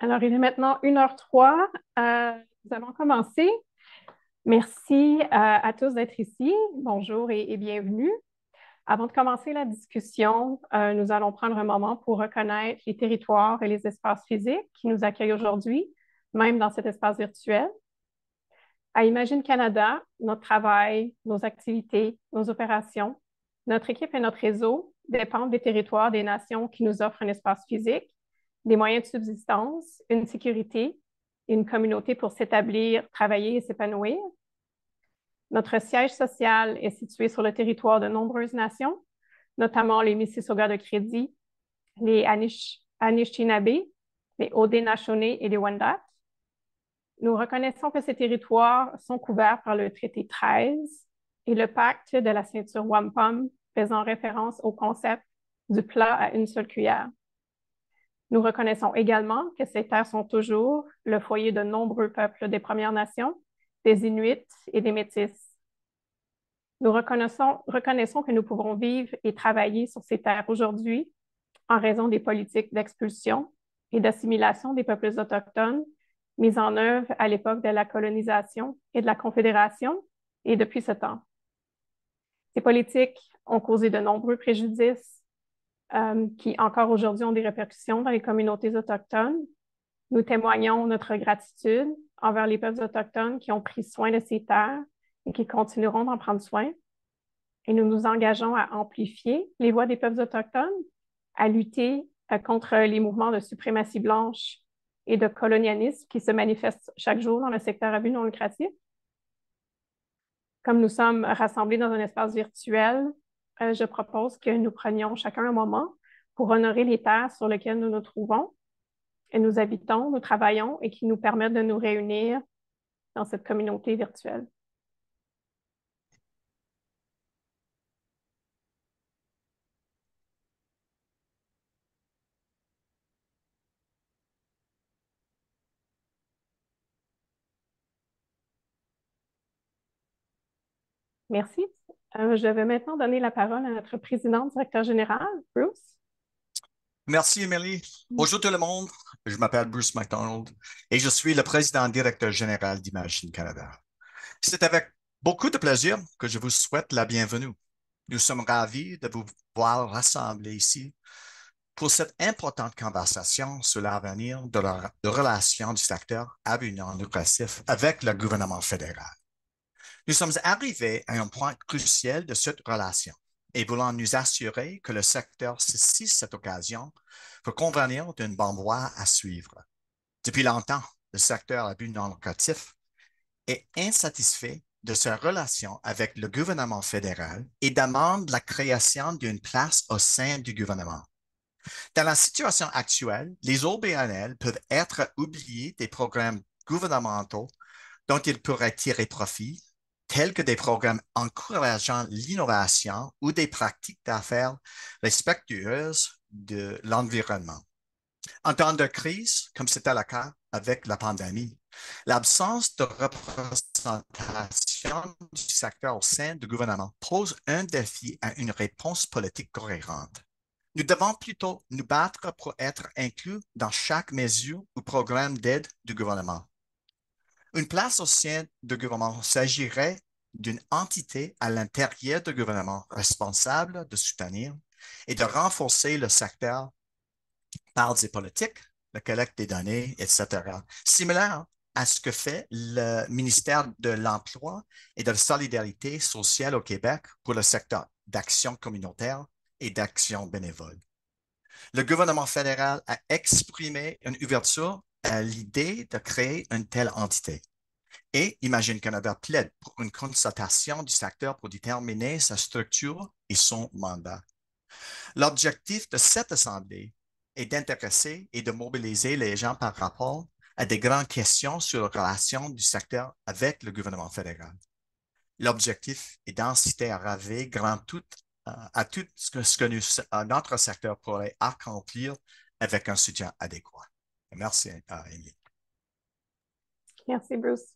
Alors, il est maintenant 1h03. Euh, nous allons commencer. Merci euh, à tous d'être ici. Bonjour et, bienvenue. Avant de commencer la discussion, euh, nous allons prendre un moment pour reconnaître les territoires et les espaces physiques qui nous accueillent aujourd'hui, même dans cet espace virtuel. À Imagine Canada, notre travail, nos activités, nos opérations, notre équipe et notre réseau dépendent des territoires des nations qui nous offrent un espace physique des moyens de subsistance, une sécurité, une communauté pour s'établir, travailler et s'épanouir. Notre siège social est situé sur le territoire de nombreuses nations, notamment les Mississauga de Crédit, les Anishinabés, Anishinaabe, les Haudenosaunee et les Wendat. Nous reconnaissons que ces territoires sont couverts par le traité 13 et le pacte de la ceinture Wampum faisant référence au concept du plat à une seule cuillère. Nous reconnaissons également que ces terres sont toujours le foyer de nombreux peuples des Premières Nations, des Inuits et des Métis. Nous reconnaissons, reconnaissons que nous pouvons vivre et travailler sur ces terres aujourd'hui en raison des politiques d'expulsion et d'assimilation des peuples autochtones mises en œuvre à l'époque de la colonisation et de la Confédération et depuis ce temps. Ces politiques ont causé de nombreux préjudices euh, qui encore aujourd'hui ont des répercussions dans les communautés autochtones. Nous témoignons notre gratitude envers les peuples autochtones qui ont pris soin de ces terres et qui continueront d'en prendre soin. Et nous nous engageons à amplifier les voix des peuples autochtones, à lutter euh, contre les mouvements de suprématie blanche et de colonialisme qui se manifestent chaque jour dans le secteur à non lucratif. Comme nous sommes rassemblés dans un espace virtuel, euh, je propose que nous prenions chacun un moment pour honorer les terres sur lesquelles nous nous trouvons et nous habitons, nous travaillons et qui nous permettent de nous réunir dans cette communauté virtuelle. Merci. Euh, je vais maintenant donner la parole à notre président, directeur général, Bruce. Merci, Emily. Mm. Bonjour tout le monde. Je m'appelle Bruce McDonald et je suis le président directeur général d'Imagine Canada. C'est avec beaucoup de plaisir que je vous souhaite la bienvenue. Nous sommes ravis de vous voir rassemblés ici pour cette importante conversation sur l'avenir de la relation du secteur à but lucratif avec le gouvernement fédéral. Nous sommes arrivés à un point crucial de cette relation et voulons nous assurer que le secteur saisit cette occasion pour convenir d'une bonne voie à suivre. Depuis longtemps, le secteur à but non lucratif est insatisfait de sa relation avec le gouvernement fédéral et demande la création d'une place au sein du gouvernement. Dans la situation actuelle, les OBNL peuvent être oubliés des programmes gouvernementaux dont ils pourraient tirer profit tels que des programmes encourageant l'innovation ou des pratiques d'affaires respectueuses de l'environnement. En temps de crise, comme c'était le cas avec la pandémie, l'absence de représentation du secteur au sein du gouvernement pose un défi à une réponse politique cohérente. Nous devons plutôt nous battre pour être inclus dans chaque mesure ou programme d'aide du gouvernement. Une place au sein du gouvernement s'agirait d'une entité à l'intérieur du gouvernement responsable de soutenir et de renforcer le secteur par des politiques, la collecte des données, etc. Similaire à ce que fait le ministère de l'Emploi et de la Solidarité sociale au Québec pour le secteur d'action communautaire et d'action bénévole. Le gouvernement fédéral a exprimé une ouverture l'idée de créer une telle entité. Et Imagine Canada plaide pour une consultation du secteur pour déterminer sa structure et son mandat. L'objectif de cette assemblée est d'intéresser et de mobiliser les gens par rapport à des grandes questions sur la relation du secteur avec le gouvernement fédéral. L'objectif est d'inciter à raver grand tout à tout ce que, notre secteur pourrait accomplir avec un soutien adéquat. Merci à Merci, Bruce.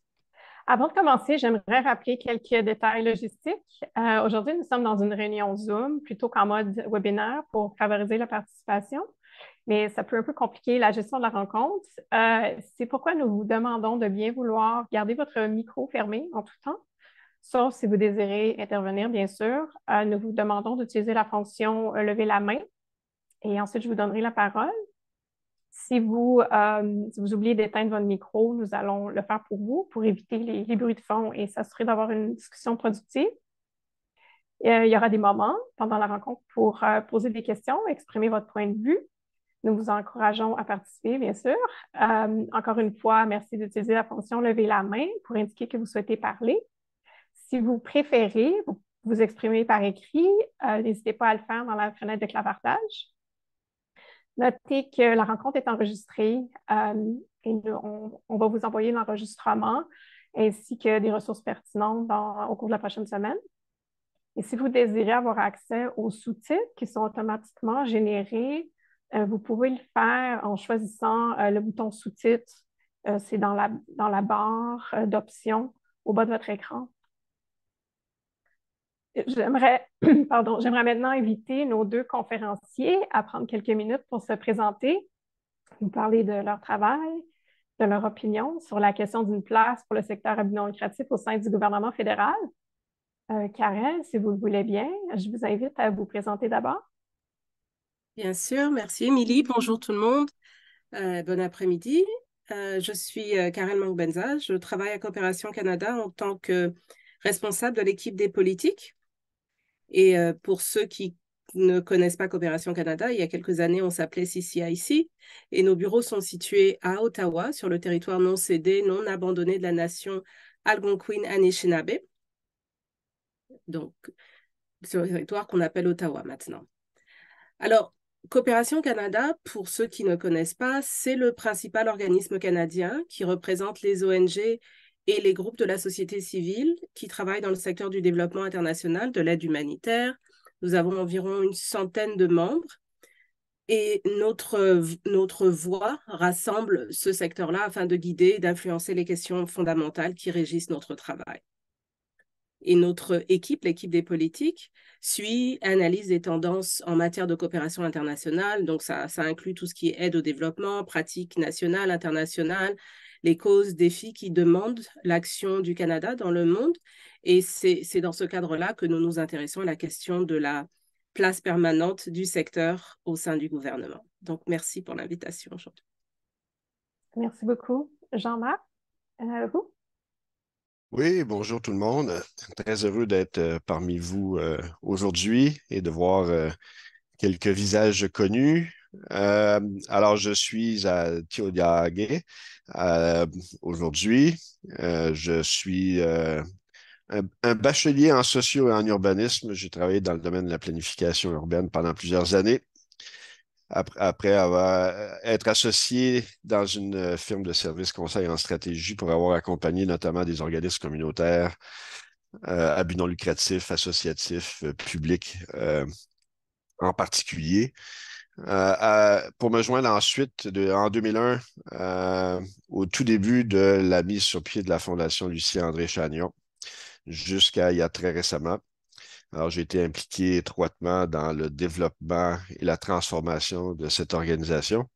Avant de commencer, j'aimerais rappeler quelques détails logistiques. Euh, aujourd'hui, nous sommes dans une réunion Zoom plutôt qu'en mode webinaire pour favoriser la participation, mais ça peut un peu compliquer la gestion de la rencontre. Euh, c'est pourquoi nous vous demandons de bien vouloir garder votre micro fermé en tout temps, sauf si vous désirez intervenir, bien sûr. Euh, nous vous demandons d'utiliser la fonction lever la main et ensuite je vous donnerai la parole. Euh, si vous, oubliez d'éteindre votre micro, nous allons le faire pour vous pour éviter les, bruits de fond et s'assurer d'avoir une discussion productive. Euh, il y aura des moments pendant la rencontre pour euh, poser des questions, exprimer votre point de vue. Nous vous encourageons à participer, bien sûr. encore une fois, merci d'utiliser la fonction Lever la main pour indiquer que vous souhaitez parler. Si vous préférez, vous exprimer par écrit, n'hésitez pas à le faire dans la fenêtre de clavardage. Notez que la rencontre est enregistrée euh, et on, va vous envoyer l'enregistrement ainsi que des ressources pertinentes au cours de la prochaine semaine. Et si vous désirez avoir accès aux sous-titres qui sont automatiquement générés, euh, vous pouvez le faire en choisissant euh, le bouton sous titres C'est dans dans la barre d'options au bas de votre écran. J'aimerais, pardon, j'aimerais maintenant inviter nos deux conférenciers à prendre quelques minutes pour se présenter, nous parler de leur travail, de leur opinion sur la question d'une place pour le secteur au sein du gouvernement fédéral. Euh, Karen, si vous le voulez bien, je vous invite à vous présenter d'abord. Bien sûr, merci Émilie. Bonjour tout le monde. Euh, bon après-midi. Euh, je suis euh, Karen Mangbenza. Je travaille à Coopération Canada en tant que responsable de l'équipe des politiques. Et euh, pour ceux qui ne connaissent pas Coopération Canada, il y a quelques années, on s'appelait CCIC et nos bureaux sont situés à Ottawa, sur le territoire non cédé, non abandonné de la nation Algonquin Anishinaabe. Donc, sur le territoire qu'on appelle Ottawa maintenant. Alors, Coopération Canada, pour ceux qui ne connaissent pas, c'est le principal organisme canadien qui représente les ONG et les groupes de la société civile qui travaillent dans le secteur du développement international, de l'aide humanitaire. Nous avons environ une centaine de membres et notre, notre voix rassemble ce secteur-là afin de guider et d'influencer les questions fondamentales qui régissent notre travail. Et notre équipe, l'équipe des politiques, suit, analyse des tendances en matière de coopération internationale. Donc, ça, ça inclut tout ce qui est aide au développement, pratiques nationales, internationales, les causes, défis qui demandent l'action du Canada dans le monde. Et c'est dans ce cadre-là que nous nous intéressons à la question de la place permanente du secteur au sein du gouvernement. Donc, merci pour l'invitation aujourd'hui. Merci beaucoup. Jean-Marc, euh, vous oui, bonjour tout le monde. Très heureux d'être euh, parmi vous euh, aujourd'hui et de voir euh, quelques visages connus, euh, alors, je suis à Tiodiagé euh, aujourd'hui. Euh, je suis euh, un, bachelier en socio et en urbanisme. J'ai travaillé dans le domaine de la planification urbaine pendant plusieurs années. Après, avoir, être associé dans une firme de services conseil en stratégie pour avoir accompagné notamment des organismes communautaires à but non lucratif, associatif, public en particulier. Euh, pour me joindre ensuite en 2001 euh, au tout début de la mise sur pied de la Fondation Lucien-André Chagnon jusqu'à il y a très récemment. Alors, j'ai été impliqué étroitement dans le développement et la transformation de cette organisation.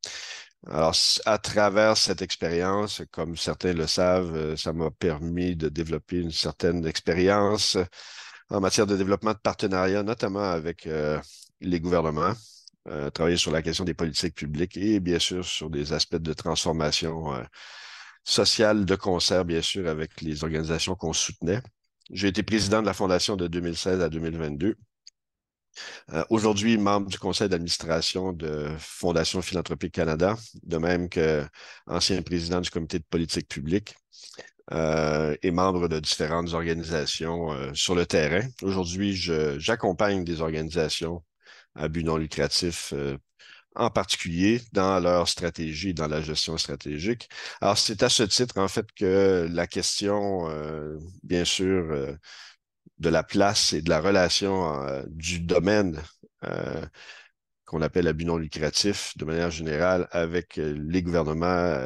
Alors, à travers cette expérience, comme certains le savent, euh, ça m'a permis de développer une certaine expérience en matière de développement de partenariats, notamment avec les gouvernements, euh, travailler sur la question des politiques publiques et bien sûr sur des aspects de transformation euh, sociale de concert, bien sûr, avec les organisations qu'on soutenait. J'ai été président de la Fondation de 2016 à 2022. Euh, aujourd'hui, membre du conseil d'administration de Fondation Philanthropique Canada, de même que ancien président du comité de politique publique et membre de différentes organisations sur le terrain. Aujourd'hui, j'accompagne des organisations abus non lucratif euh, en particulier dans leur stratégie, dans la gestion stratégique. Alors, c'est à ce titre, en fait, que la question, euh, bien sûr, euh, de la place et de la relation du domaine qu'on appelle abus non lucratif, de manière générale, avec les gouvernements,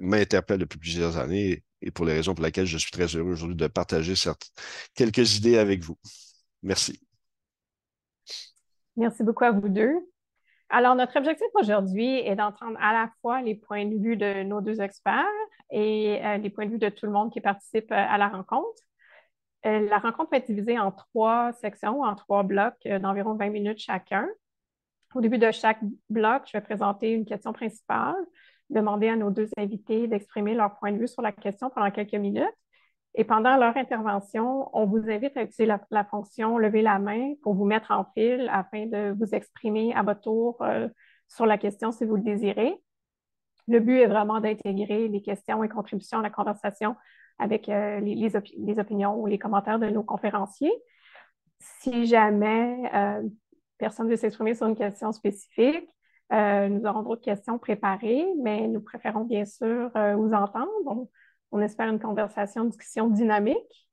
m'interpelle depuis plusieurs années et pour les raisons pour lesquelles je suis très heureux aujourd'hui de partager certes, quelques idées avec vous. Merci. Merci beaucoup à vous deux. Alors, notre objectif aujourd'hui est d'entendre à la fois les points de vue de nos deux experts et euh, les points de vue de tout le monde qui participe euh, à la rencontre. Euh, la rencontre va être divisée en trois sections, en trois blocs d'environ 20 minutes chacun. Au début de chaque bloc, je vais présenter une question principale, demander à nos deux invités d'exprimer leur point de vue sur la question pendant quelques minutes. Et pendant leur intervention, on vous invite à utiliser la, fonction lever la main pour vous mettre en fil afin de vous exprimer à votre tour euh, sur la question si vous le désirez. Le but est vraiment d'intégrer les questions et contributions à la conversation avec euh, les, opinions ou les commentaires de nos conférenciers. Si jamais euh, personne ne veut s'exprimer sur une question spécifique, nous aurons d'autres questions préparées, mais nous préférons bien sûr vous entendre. On espère une conversation, une discussion dynamique.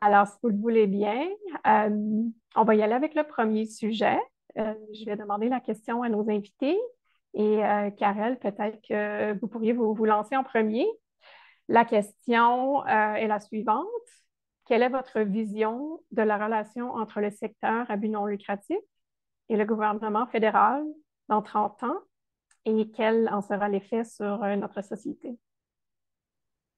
Alors, si vous le voulez bien, euh, on va y aller avec le premier sujet. Euh, je vais demander la question à nos invités. Et euh, Karel, peut-être que vous pourriez vous, vous, lancer en premier. La question euh, est la suivante. Quelle est votre vision de la relation entre le secteur à but non lucratif et le gouvernement fédéral dans 30 ans et quel en sera l'effet sur notre société?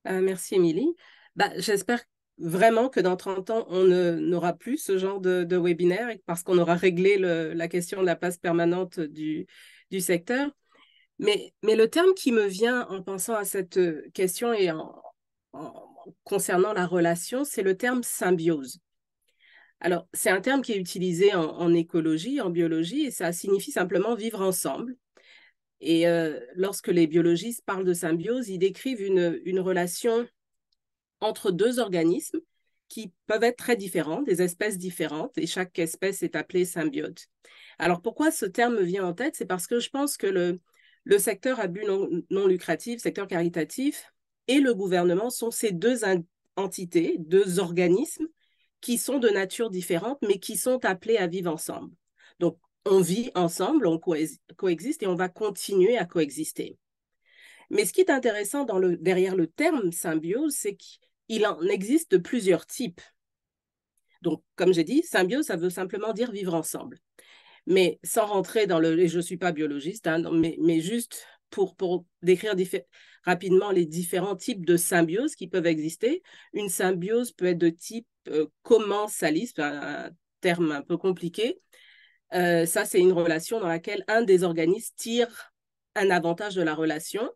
Euh, merci, Émilie. Bah, J'espère vraiment que dans 30 ans, on n'aura plus ce genre de, webinaire parce qu'on aura réglé la question de la passe permanente du, secteur. Mais, le terme qui me vient en pensant à cette question et en, concernant la relation, c'est le terme symbiose. Alors, c'est un terme qui est utilisé en, écologie, en biologie, et ça signifie simplement vivre ensemble, et euh, lorsque les biologistes parlent de symbiose, ils décrivent une, relation entre deux organismes qui peuvent être très différents, des espèces différentes, et chaque espèce est appelée symbiote. Alors pourquoi ce terme me vient en tête C'est parce que je pense que le, secteur à but non, non, lucratif, secteur caritatif, et le gouvernement sont ces deux entités, deux organismes qui sont de nature différente, mais qui sont appelés à vivre ensemble. Donc on vit ensemble, on coexiste et on va continuer à coexister. Mais ce qui est intéressant derrière le terme symbiose, c'est qu'il en existe plusieurs types. Donc, comme j'ai dit, symbiose, ça veut simplement dire vivre ensemble. Mais sans rentrer dans le... Et je ne suis pas biologiste, hein, mais, juste pour, décrire rapidement les différents types de symbiose qui peuvent exister. Une symbiose peut être de type commensaliste, euh, commensalisme, un terme un peu compliqué, euh, ça, c'est une relation dans laquelle un des organismes tire un avantage de la relation,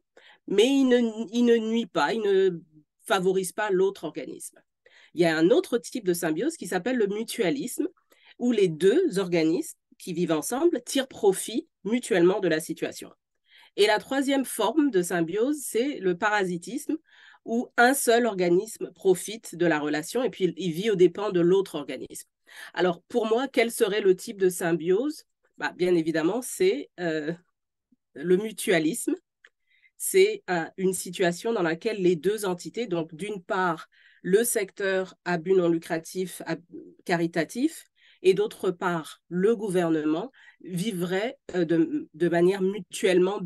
mais il ne, il ne nuit pas, il ne favorise pas l'autre organisme. Il y a un autre type de symbiose qui s'appelle le mutualisme, où les deux organismes qui vivent ensemble tirent profit mutuellement de la situation. Et la troisième forme de symbiose, c'est le parasitisme, où un seul organisme profite de la relation et puis il vit aux dépens de l'autre organisme. Alors, pour moi, quel serait le type de symbiose bah, Bien évidemment, c'est euh, le mutualisme. C'est euh, une situation dans laquelle les deux entités, donc d'une part le secteur à but non lucratif, caritatif, et d'autre part le gouvernement, vivraient euh, de, manière mutuellement,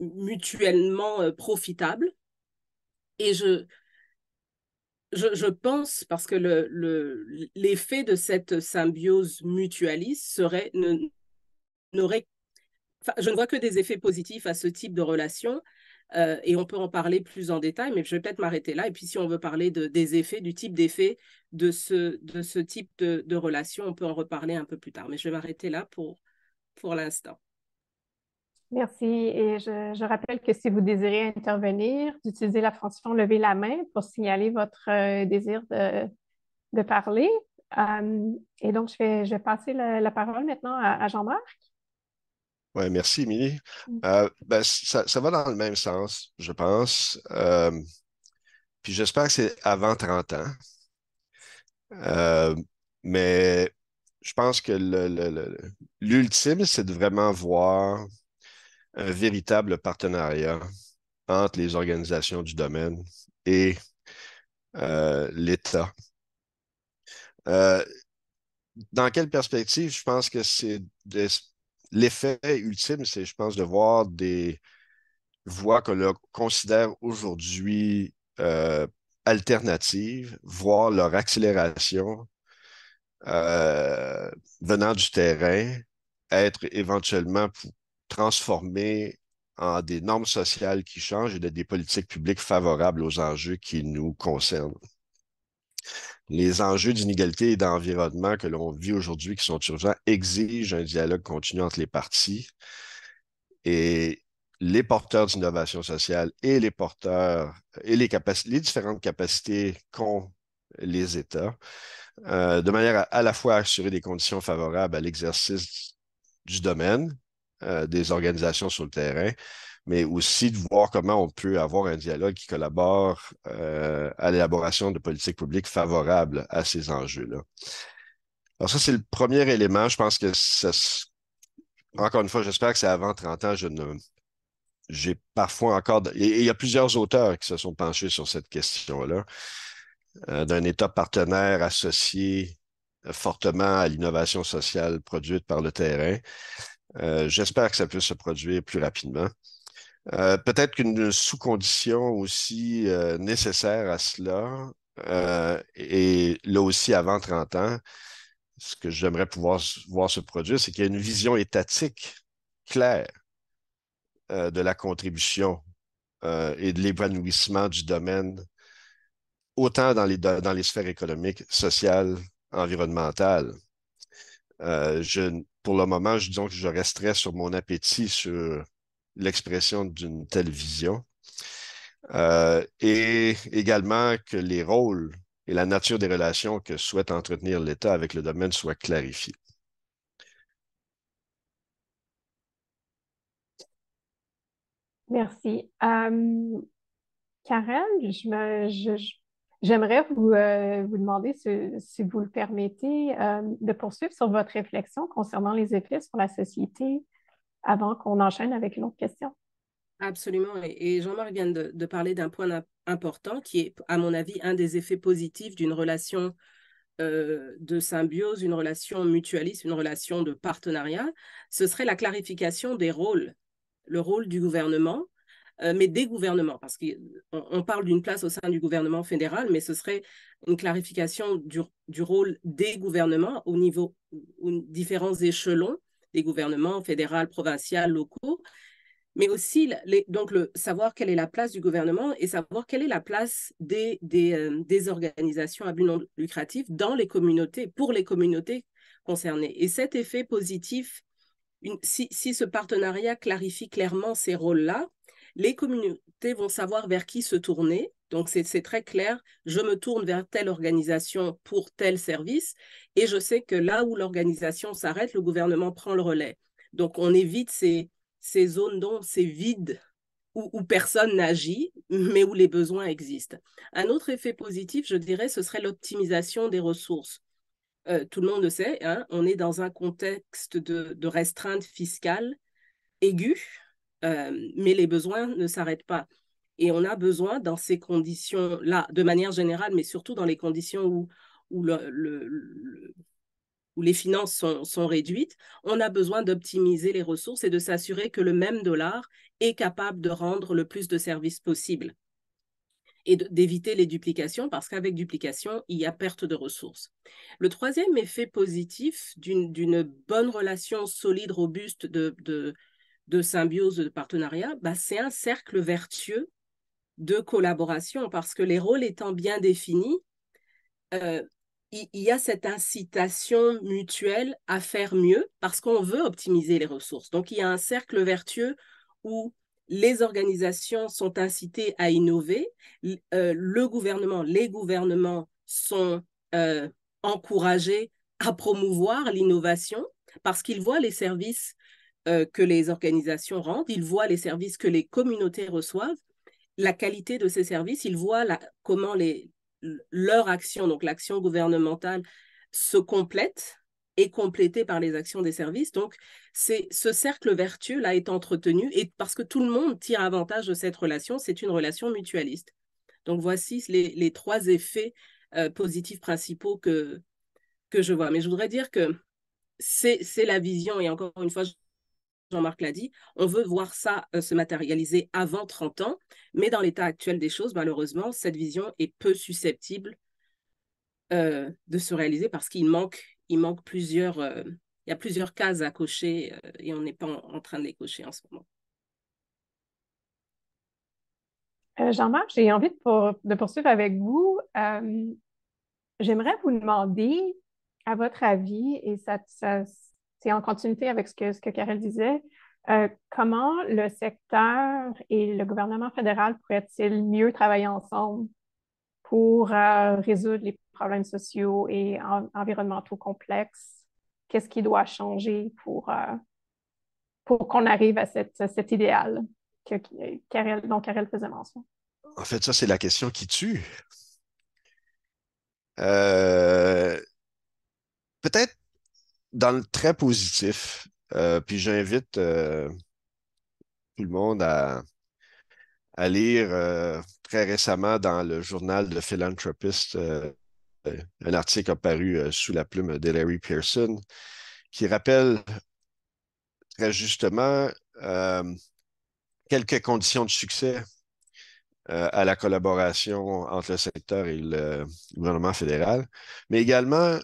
mutuellement profitable. Et je, je, pense, parce que l'effet le, de cette symbiose mutualiste serait, n'aurait, je ne vois que des effets positifs à ce type de relation. Euh, et on peut en parler plus en détail, mais je vais peut-être m'arrêter là. Et puis, si on veut parler de, des effets, du type d'effet de ce, de ce type de, de relation, on peut en reparler un peu plus tard. Mais je vais m'arrêter là pour, pour l'instant. Merci. Et je, rappelle que si vous désirez intervenir, d'utiliser la fonction lever la main pour signaler votre euh, désir de, parler. Euh, et donc, je vais, passer la, parole maintenant à, Jean-Marc. Oui, merci, Émilie. Mm. Euh, ben, ça, va dans le même sens, je pense. puis j'espère que c'est avant 30 ans. mais je pense que l'ultime, c'est de vraiment voir un véritable partenariat entre les organisations du domaine et euh, l'État. Euh, dans quelle perspective, je pense que c'est l'effet ultime, c'est, je pense, de voir des voies que l'on considère aujourd'hui euh, alternatives, voir leur accélération venant du terrain, être éventuellement transformer en des normes sociales qui changent et des politiques publiques favorables aux enjeux qui nous concernent. Les enjeux d'inégalité et d'environnement que l'on vit aujourd'hui, qui sont urgents, exigent un dialogue continu entre les parties. Et les porteurs d'innovation sociale et les porteurs et les, différentes capacités qu'ont les États, euh, de manière à, à la fois assurer des conditions favorables à l'exercice du domaine, euh, des organisations sur le terrain, mais aussi de voir comment on peut avoir un dialogue qui collabore euh, à l'élaboration de politiques publiques favorables à ces enjeux-là. Alors ça, c'est le premier élément. Je pense que ça... Encore une fois, j'espère que c'est avant 30 ans. Je ne... J'ai parfois encore... Et il y a plusieurs auteurs qui se sont penchés sur cette question-là, euh, d'un État partenaire associé fortement à l'innovation sociale produite par le terrain. Euh, j'espère que ça puisse se produire plus rapidement. Euh, peut-être qu'une sous-condition aussi euh, nécessaire à cela, et là aussi avant 30 ans, ce que j'aimerais pouvoir voir se produire, c'est qu'il y a une vision étatique claire de la contribution et de l'épanouissement du domaine, autant dans les sphères économiques, sociales, environnementales. Euh, je, pour le moment, je, disons que je resterai sur mon appétit sur l'expression d'une telle vision. Euh, et également que les rôles et la nature des relations que souhaite entretenir l'État avec le domaine soient clarifiés. Merci. Euh, Karen, je, me, je J'aimerais vous, euh, vous, demander, si, vous le permettez, euh, de poursuivre sur votre réflexion concernant les effets sur la société avant qu'on enchaîne avec une autre question. Absolument. Et, Jean-Marc vient de, parler d'un point important qui est, à mon avis, un des effets positifs d'une relation euh, de symbiose, une relation mutualiste, une relation de partenariat. Ce serait la clarification des rôles. Le rôle du gouvernement, euh, mais des gouvernements, parce qu'on parle d'une place au sein du gouvernement fédéral, mais ce serait une clarification du, du rôle des gouvernements au niveau aux différents échelons des gouvernements fédéral, provincial, locaux, mais aussi les, donc le, savoir quelle est la place du gouvernement et savoir quelle est la place des, des, euh, organisations à but non lucratif dans les communautés, pour les communautés concernées. Et cet effet positif, si, si, ce partenariat clarifie clairement ces rôles-là, les communautés vont savoir vers qui se tourner. Donc, c'est très clair, je me tourne vers telle organisation pour tel service, et je sais que là où l'organisation s'arrête, le gouvernement prend le relais. Donc, on évite ces, zones d'ombre, ces vides où, personne n'agit, mais où les besoins existent. Un autre effet positif, je dirais, ce serait l'optimisation des ressources. Euh, tout le monde le sait, hein, on est dans un contexte de restreinte fiscale aiguë, euh, mais les besoins ne s'arrêtent pas. Et on a besoin, dans ces conditions-là, de manière générale, mais surtout dans les conditions où, où, le, où les finances sont, réduites, on a besoin d'optimiser les ressources et de s'assurer que le même dollar est capable de rendre le plus de services possible et d'éviter les duplications, parce qu'avec duplication, il y a perte de ressources. Le troisième effet positif d'une bonne relation solide, robuste de, de de symbiose, de partenariat, bah, c'est un cercle vertueux de collaboration parce que les rôles étant bien définis, euh, il y, a cette incitation mutuelle à faire mieux parce qu'on veut optimiser les ressources. Donc il y a un cercle vertueux où les organisations sont incitées à innover, euh, le gouvernement, les gouvernements sont euh, encouragés à promouvoir l'innovation parce qu'ils voient les services euh, que les organisations rendent, ils voient les services que les communautés reçoivent, la qualité de ces services, ils voient la, comment les, leur action, donc l'action gouvernementale, se complète et complétée par les actions des services. Donc, c'est ce cercle vertueux là est entretenu et parce que tout le monde tire avantage de cette relation, c'est une relation mutualiste. Donc, voici les, trois effets euh, positifs principaux que, que je vois. Mais je voudrais dire que c'est la vision et encore une fois, Jean-Marc l'a dit, on veut voir ça euh, se matérialiser avant 30 ans, mais dans l'état actuel des choses, malheureusement, cette vision est peu susceptible euh, de se réaliser parce qu'il manque, il manque plusieurs, euh, il y a plusieurs cases à cocher et on n'est pas en, train de les cocher en ce moment. Jean-Marc, j'ai envie de, poursuivre avec vous. J'aimerais vous demander, à votre avis, et ça et en continuité avec ce que, ce Karel disait. Euh, comment le secteur et le gouvernement fédéral pourraient-ils mieux travailler ensemble pour euh, résoudre les problèmes sociaux et environnementaux complexes? Qu'est-ce qui doit changer pour, euh, pour qu'on arrive à cette, cet idéal que, dont Karel faisait mention? En fait, ça, c'est la question qui tue. Peut-être dans le très positif. Euh, puis j'invite euh, tout le monde à, lire euh, très récemment dans le journal de Philanthropist un article apparu sous la plume de Pearson qui rappelle très justement quelques conditions de succès à la collaboration entre le secteur et le gouvernement fédéral, mais également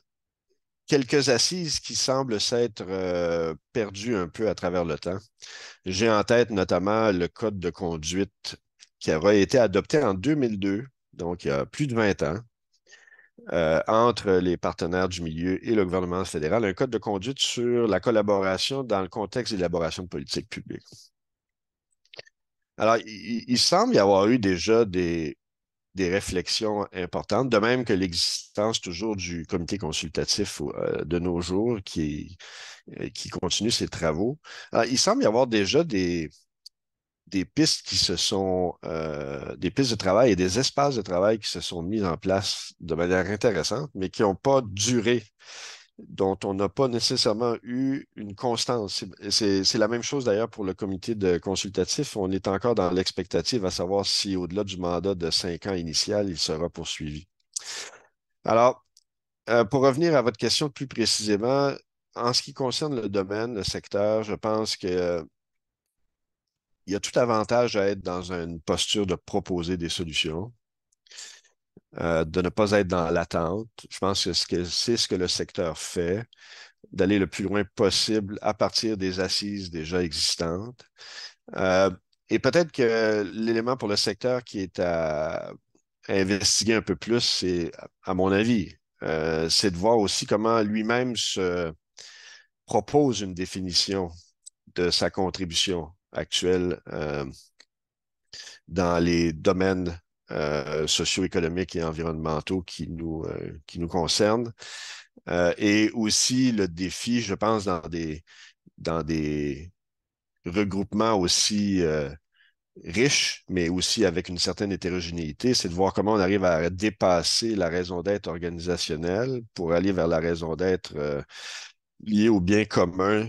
quelques assises qui semblent s'être euh, perdues un peu à travers le temps. J'ai en tête notamment le code de conduite qui avait été adopté en 2002, donc il y a plus de 20 ans, euh, entre les partenaires du milieu et le gouvernement fédéral, un code de conduite sur la collaboration dans le contexte d'élaboration de politiques publiques. Alors, il, semble y avoir eu déjà des, des réflexions importantes, de même que l'existence toujours du comité consultatif euh, de nos jours qui, euh, qui continue ses travaux. Euh, il semble y avoir déjà des, des pistes qui se sont, des pistes de travail et des espaces de travail qui se sont mis en place de manière intéressante, mais qui n'ont pas duré, dont on n'a pas nécessairement eu une constance. C'est la même chose d'ailleurs pour le comité de consultatif. On est encore dans l'expectative à savoir si au-delà du mandat de cinq ans initial, il sera poursuivi. Alors, euh, pour revenir à votre question plus précisément, en ce qui concerne le domaine, le secteur, je pense que il y a tout avantage à être dans une posture de proposer des solutions. Euh, de ne pas être dans l'attente. Je pense que c'est ce que le secteur fait, d'aller le plus loin possible à partir des assises déjà existantes. Euh, et peut-être que l'élément pour le secteur qui est à, investiguer un peu plus, c'est, à mon avis, euh, c'est de voir aussi comment lui-même se propose une définition de sa contribution actuelle dans les domaines euh, socio-économiques et environnementaux qui nous, euh, qui nous concernent. Euh, et aussi le défi, je pense, dans des, dans des regroupements aussi riches, mais aussi avec une certaine hétérogénéité, c'est de voir comment on arrive à dépasser la raison d'être organisationnelle pour aller vers la raison d'être liée au bien commun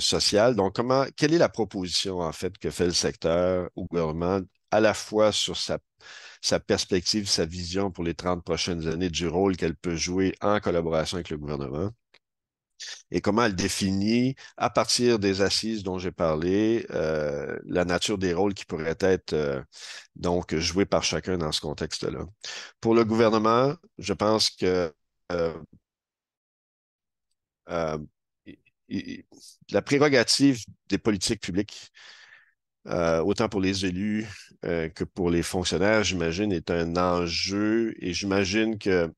social. Donc, comment, quelle est la proposition, en fait, que fait le secteur au gouvernement à la fois sur sa, perspective, sa vision pour les 30 prochaines années du rôle qu'elle peut jouer en collaboration avec le gouvernement et comment elle définit, à partir des assises dont j'ai parlé, euh, la nature des rôles qui pourraient être euh, donc joués par chacun dans ce contexte-là. Pour le gouvernement, je pense que euh, la prérogative des politiques publiques euh, autant pour les élus euh, que pour les fonctionnaires, j'imagine, est un enjeu. Et j'imagine que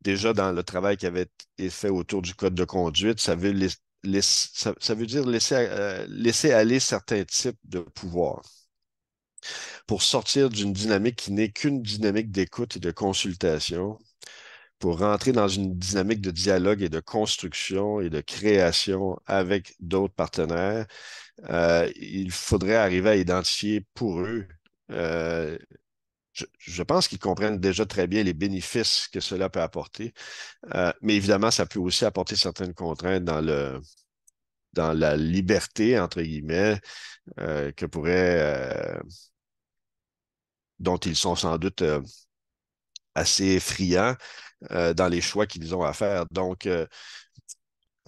déjà dans le travail qui avait été fait autour du code de conduite, ça veut, Ça, veut dire laisser, euh, laisser aller certains types de pouvoirs pour sortir d'une dynamique qui n'est qu'une dynamique d'écoute et de consultation, pour rentrer dans une dynamique de dialogue et de construction et de création avec d'autres partenaires euh, il faudrait arriver à identifier pour eux. Euh, je, pense qu'ils comprennent déjà très bien les bénéfices que cela peut apporter, euh, mais évidemment, ça peut aussi apporter certaines contraintes dans le dans la liberté, entre guillemets, que pourrait dont ils sont sans doute assez friands dans les choix qu'ils ont à faire. Donc,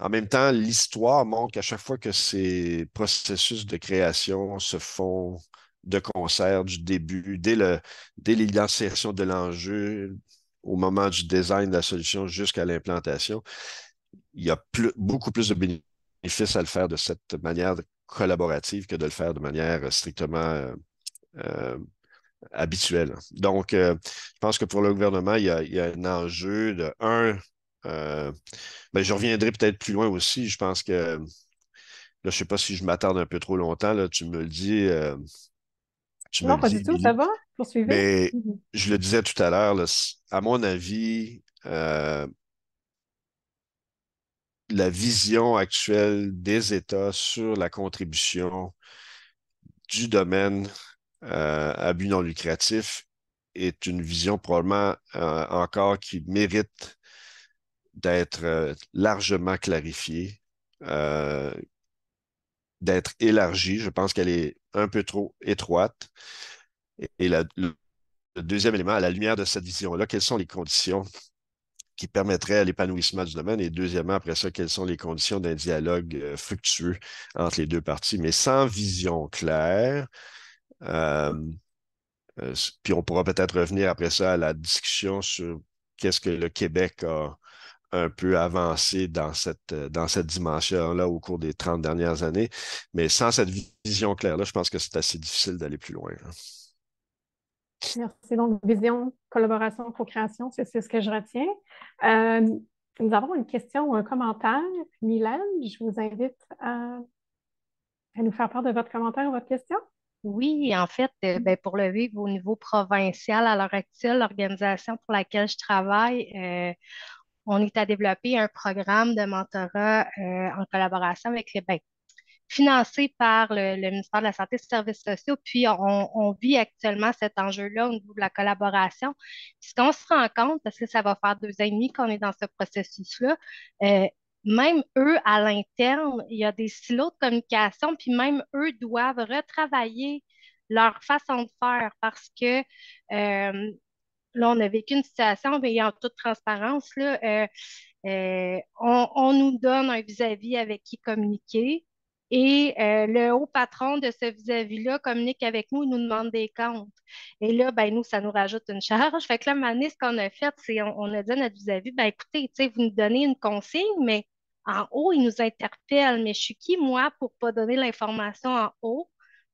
en même temps, l'histoire montre qu'à chaque fois que ces processus de création se font de concert du début, dès l'insertion dès de l'enjeu, au moment du design de la solution jusqu'à l'implantation, il y a beaucoup plus de bénéfices à le faire de cette manière collaborative que de le faire de manière strictement euh, euh, habituelle. Donc, euh, je pense que pour le gouvernement, il y a, il y a un enjeu de, un, euh, ben, je reviendrai peut-être plus loin aussi. Je pense que, là, je ne sais pas si je m'attarde un peu trop longtemps, tu me le dis. Euh, non, pas du tout, ça va? Poursuivez. Mais mhm. je le disais tout à l'heure, à mon avis, euh, la vision actuelle des États sur la contribution du domaine à but non lucratif est une vision probablement encore qui mérite d'être euh, largement clarifiée, euh, d'être élargie. Je pense qu'elle est un peu trop étroite. Et, le deuxième élément, à la lumière de cette vision-là, quelles sont les conditions qui permettraient l'épanouissement du domaine? Et deuxièmement, après ça, quelles sont les conditions d'un dialogue euh, fructueux entre les deux parties? Mais sans vision claire, puis on pourra peut-être revenir après ça à la discussion sur qu'est-ce que le Québec a, un peu avancé dans cette, euh, dans cette dimension-là au cours des 30 dernières années. Mais sans cette vision claire-là, je pense que c'est assez difficile d'aller plus loin. Hein. Merci. Donc, vision, collaboration, co-création, c'est ce que je retiens. Euh, nous avons une question ou un commentaire. Mylène, je vous invite à, nous faire part de votre commentaire ou votre question. Oui, en fait, euh, ben, pour le vivre au niveau provincial, à l'heure actuelle, l'organisation pour laquelle je travaille, on est à développer un programme de mentorat euh, en collaboration avec les banques, financé par le, ministère de la Santé et des Services sociaux. Puis, on, vit actuellement cet enjeu-là au niveau de la collaboration. puisqu'on se rend compte, parce que ça va faire deux ans et demi qu'on est dans ce processus-là, euh, même eux, à l'interne, il y a des silos de communication, puis même eux doivent retravailler leur façon de faire parce que euh, là, on a vécu une situation, mais en toute transparence, euh, euh, on, nous donne un vis-à-vis avec qui communiquer. Et euh, le haut patron de ce vis-à-vis-là communique avec nous, il nous demande des comptes. Et là, ben, nous, ça nous rajoute une charge. Fait que là, Mané, ce qu'on a fait, c'est on, a dit notre vis-à-vis, ben, écoutez, vous nous donnez une consigne, mais en haut, il nous interpelle. Mais je suis qui, moi, pour ne pas donner l'information en haut?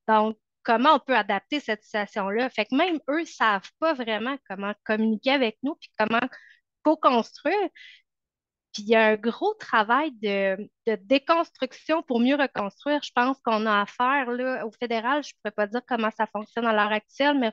Donc, comment on peut adapter cette situation-là. Fait que même eux ne savent pas vraiment comment communiquer avec nous, puis comment co-construire. Puis il y a un gros travail de, déconstruction pour mieux reconstruire. Je pense qu'on a affaire, au fédéral. Je ne pourrais pas dire comment ça fonctionne à l'heure actuelle, mais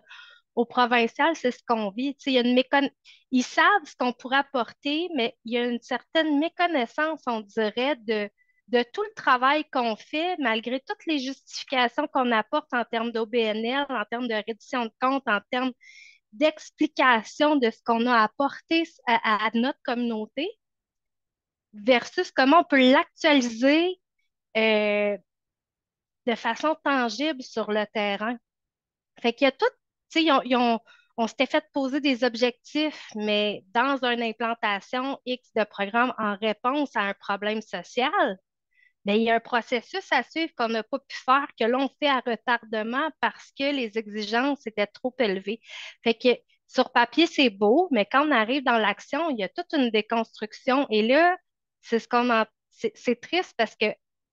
au provincial, c'est ce qu'on vit. Il a une mécon... Ils savent ce qu'on pourrait apporter, mais il y a une certaine méconnaissance, on dirait, de, de tout le travail qu'on fait, malgré toutes les justifications qu'on apporte en termes d'OBNL, en termes de réduction de compte, en termes d'explication de ce qu'on a apporté à, notre communauté, versus comment on peut l'actualiser euh, de façon tangible sur le terrain. Fait qu'il y a tout, tu sais, on, on s'était fait poser des objectifs, mais dans une implantation X de programme en réponse à un problème social, ben, il y a un processus à suivre qu'on n'a pas pu faire, que l'on fait à retardement parce que les exigences étaient trop élevées. Fait que sur papier, c'est beau, mais quand on arrive dans l'action, il y a toute une déconstruction. Et là, c'est ce qu'on c'est triste parce que,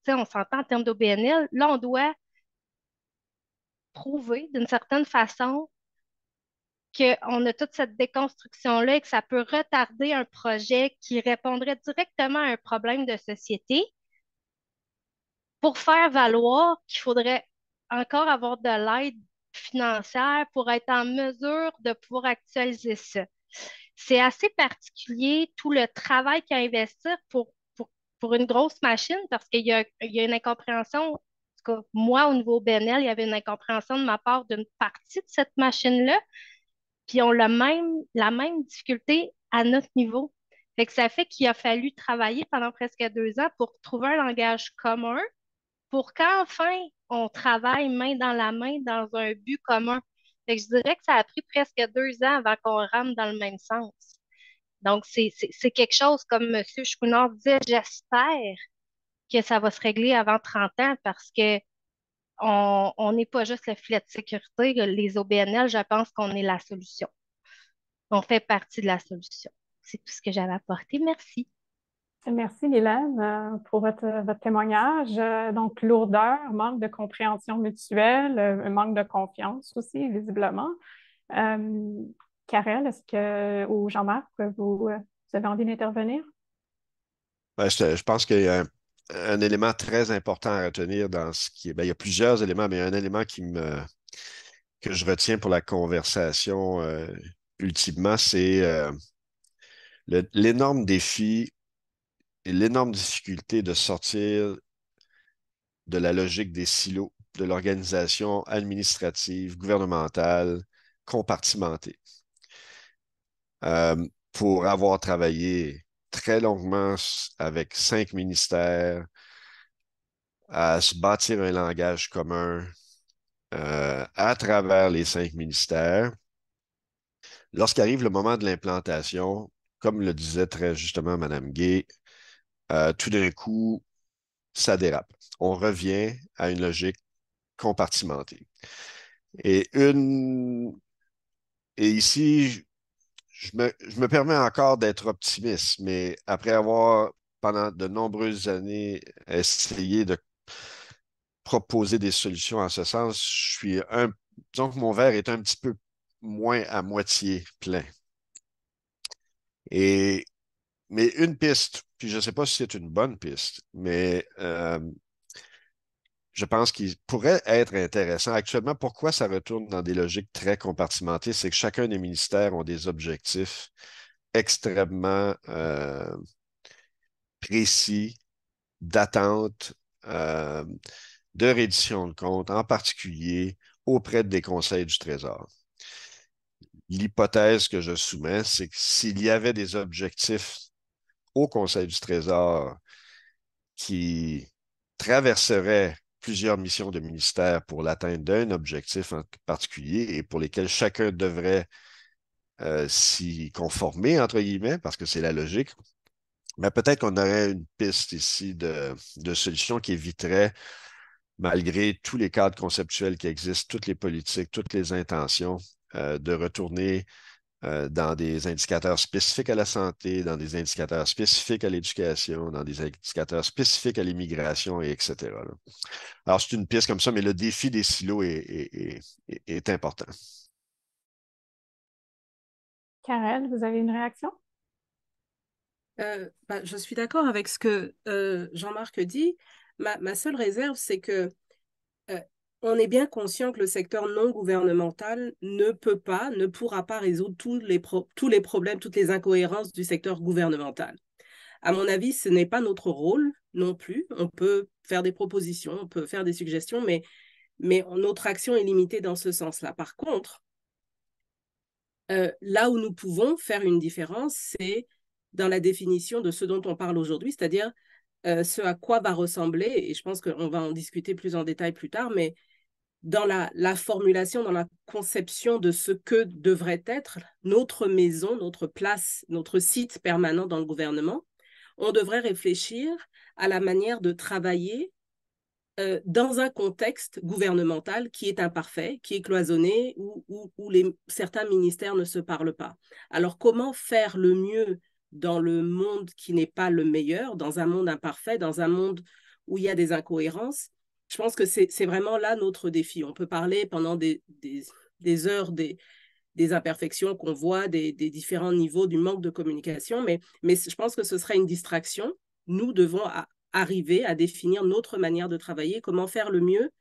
on s'entend en termes d'OBNL, là, on doit prouver d'une certaine façon qu'on a toute cette déconstruction-là et que ça peut retarder un projet qui répondrait directement à un problème de société, pour faire valoir qu'il faudrait encore avoir de l'aide financière pour être en mesure de pouvoir actualiser ça. C'est assez particulier tout le travail qu'il y a pour, pour, pour, une grosse machine parce qu'il y, a, une incompréhension. En tout cas, moi, au niveau BNL, il y avait une incompréhension de ma part d'une partie de cette machine-là. Puis on a même, la même difficulté à notre niveau. Fait que ça fait qu'il a fallu travailler pendant presque deux ans pour trouver un langage commun pour qu'enfin on travaille main dans la main dans un but commun. je dirais que ça a pris presque deux ans avant qu'on rentre dans le même sens. Donc, c'est quelque chose, comme M. Chouinard disait, j'espère que ça va se régler avant 30 ans parce que on n'est pas juste le filet de sécurité. Les OBNL, je pense qu'on est la solution. On fait partie de la solution. C'est tout ce que j'avais apporté. Merci. Merci, Mylène, euh, pour votre, témoignage. Euh, donc, lourdeur, manque de compréhension mutuelle, euh, manque de confiance aussi, visiblement. Euh, Karel, est-ce que, ou Jean-Marc, vous, avez envie d'intervenir? Ben, je, pense qu'il y a un, élément très important à retenir dans ce qui est. Ben, il y a plusieurs éléments, mais un élément qui me, que je retiens pour la conversation ultimement, c'est l'énorme défi l'énorme difficulté de sortir de la logique des silos de l'organisation administrative, gouvernementale, compartimentée. Euh, pour avoir travaillé très longuement avec cinq ministères, à se bâtir un langage commun euh, à travers les cinq ministères. Lorsqu'arrive le moment de l'implantation, comme le disait très justement Mme Gay, euh, tout d'un coup, ça dérape. On revient à une logique compartimentée. Et ici, je me, permets encore d'être optimiste, mais après avoir, pendant de nombreuses années, essayé de proposer des solutions en ce sens, je suis un. Disons que mon verre est un petit peu moins à moitié plein. Et mais une piste, puis je ne sais pas si c'est une bonne piste, mais euh, je pense qu'il pourrait être intéressant. Actuellement, pourquoi ça retourne dans des logiques très compartimentées, c'est que chacun des ministères ont des objectifs extrêmement euh, précis d'attente, euh, de reddition de compte, en particulier auprès des conseils du Trésor. L'hypothèse que je soumets, c'est que s'il y avait des objectifs au Conseil du Trésor qui traverserait plusieurs missions de ministère pour l'atteinte d'un objectif en particulier et pour lesquels chacun devrait euh, s'y conformer, entre guillemets, parce que c'est la logique. Mais peut-être qu'on aurait une piste ici de, solution qui éviterait, malgré tous les cadres conceptuels qui existent, toutes les politiques, toutes les intentions, euh, de retourner euh, dans des indicateurs spécifiques à la santé, dans des indicateurs spécifiques à l'éducation, dans des indicateurs spécifiques à l'immigration, et etc. Alors, c'est une piste comme ça, mais le défi des silos est, est, important. Karel, vous avez une réaction? Euh, bah, je suis d'accord avec ce que euh, Jean-Marc dit. ma, seule réserve, c'est que on est bien conscient que le secteur non gouvernemental ne peut pas, ne pourra pas résoudre tous les, tous les problèmes, toutes les incohérences du secteur gouvernemental. À mon avis, ce n'est pas notre rôle non plus. On peut faire des propositions, on peut faire des suggestions, mais, mais notre action est limitée dans ce sens-là. Par contre, euh, là où nous pouvons faire une différence, c'est dans la définition de ce dont on parle aujourd'hui, c'est-à-dire euh, ce à quoi va ressembler, et je pense qu'on va en discuter plus en détail plus tard, mais dans la, formulation, dans la conception de ce que devrait être notre maison, notre place, notre site permanent dans le gouvernement, on devrait réfléchir à la manière de travailler euh, dans un contexte gouvernemental qui est imparfait, qui est cloisonné, où, les, certains ministères ne se parlent pas. Alors comment faire le mieux dans le monde qui n'est pas le meilleur, dans un monde imparfait, dans un monde où il y a des incohérences je pense que c'est vraiment là notre défi. On peut parler pendant des, heures des, des imperfections qu'on voit, des, différents niveaux, du manque de communication, mais, mais je pense que ce serait une distraction. Nous devons arriver à définir notre manière de travailler, comment faire le mieux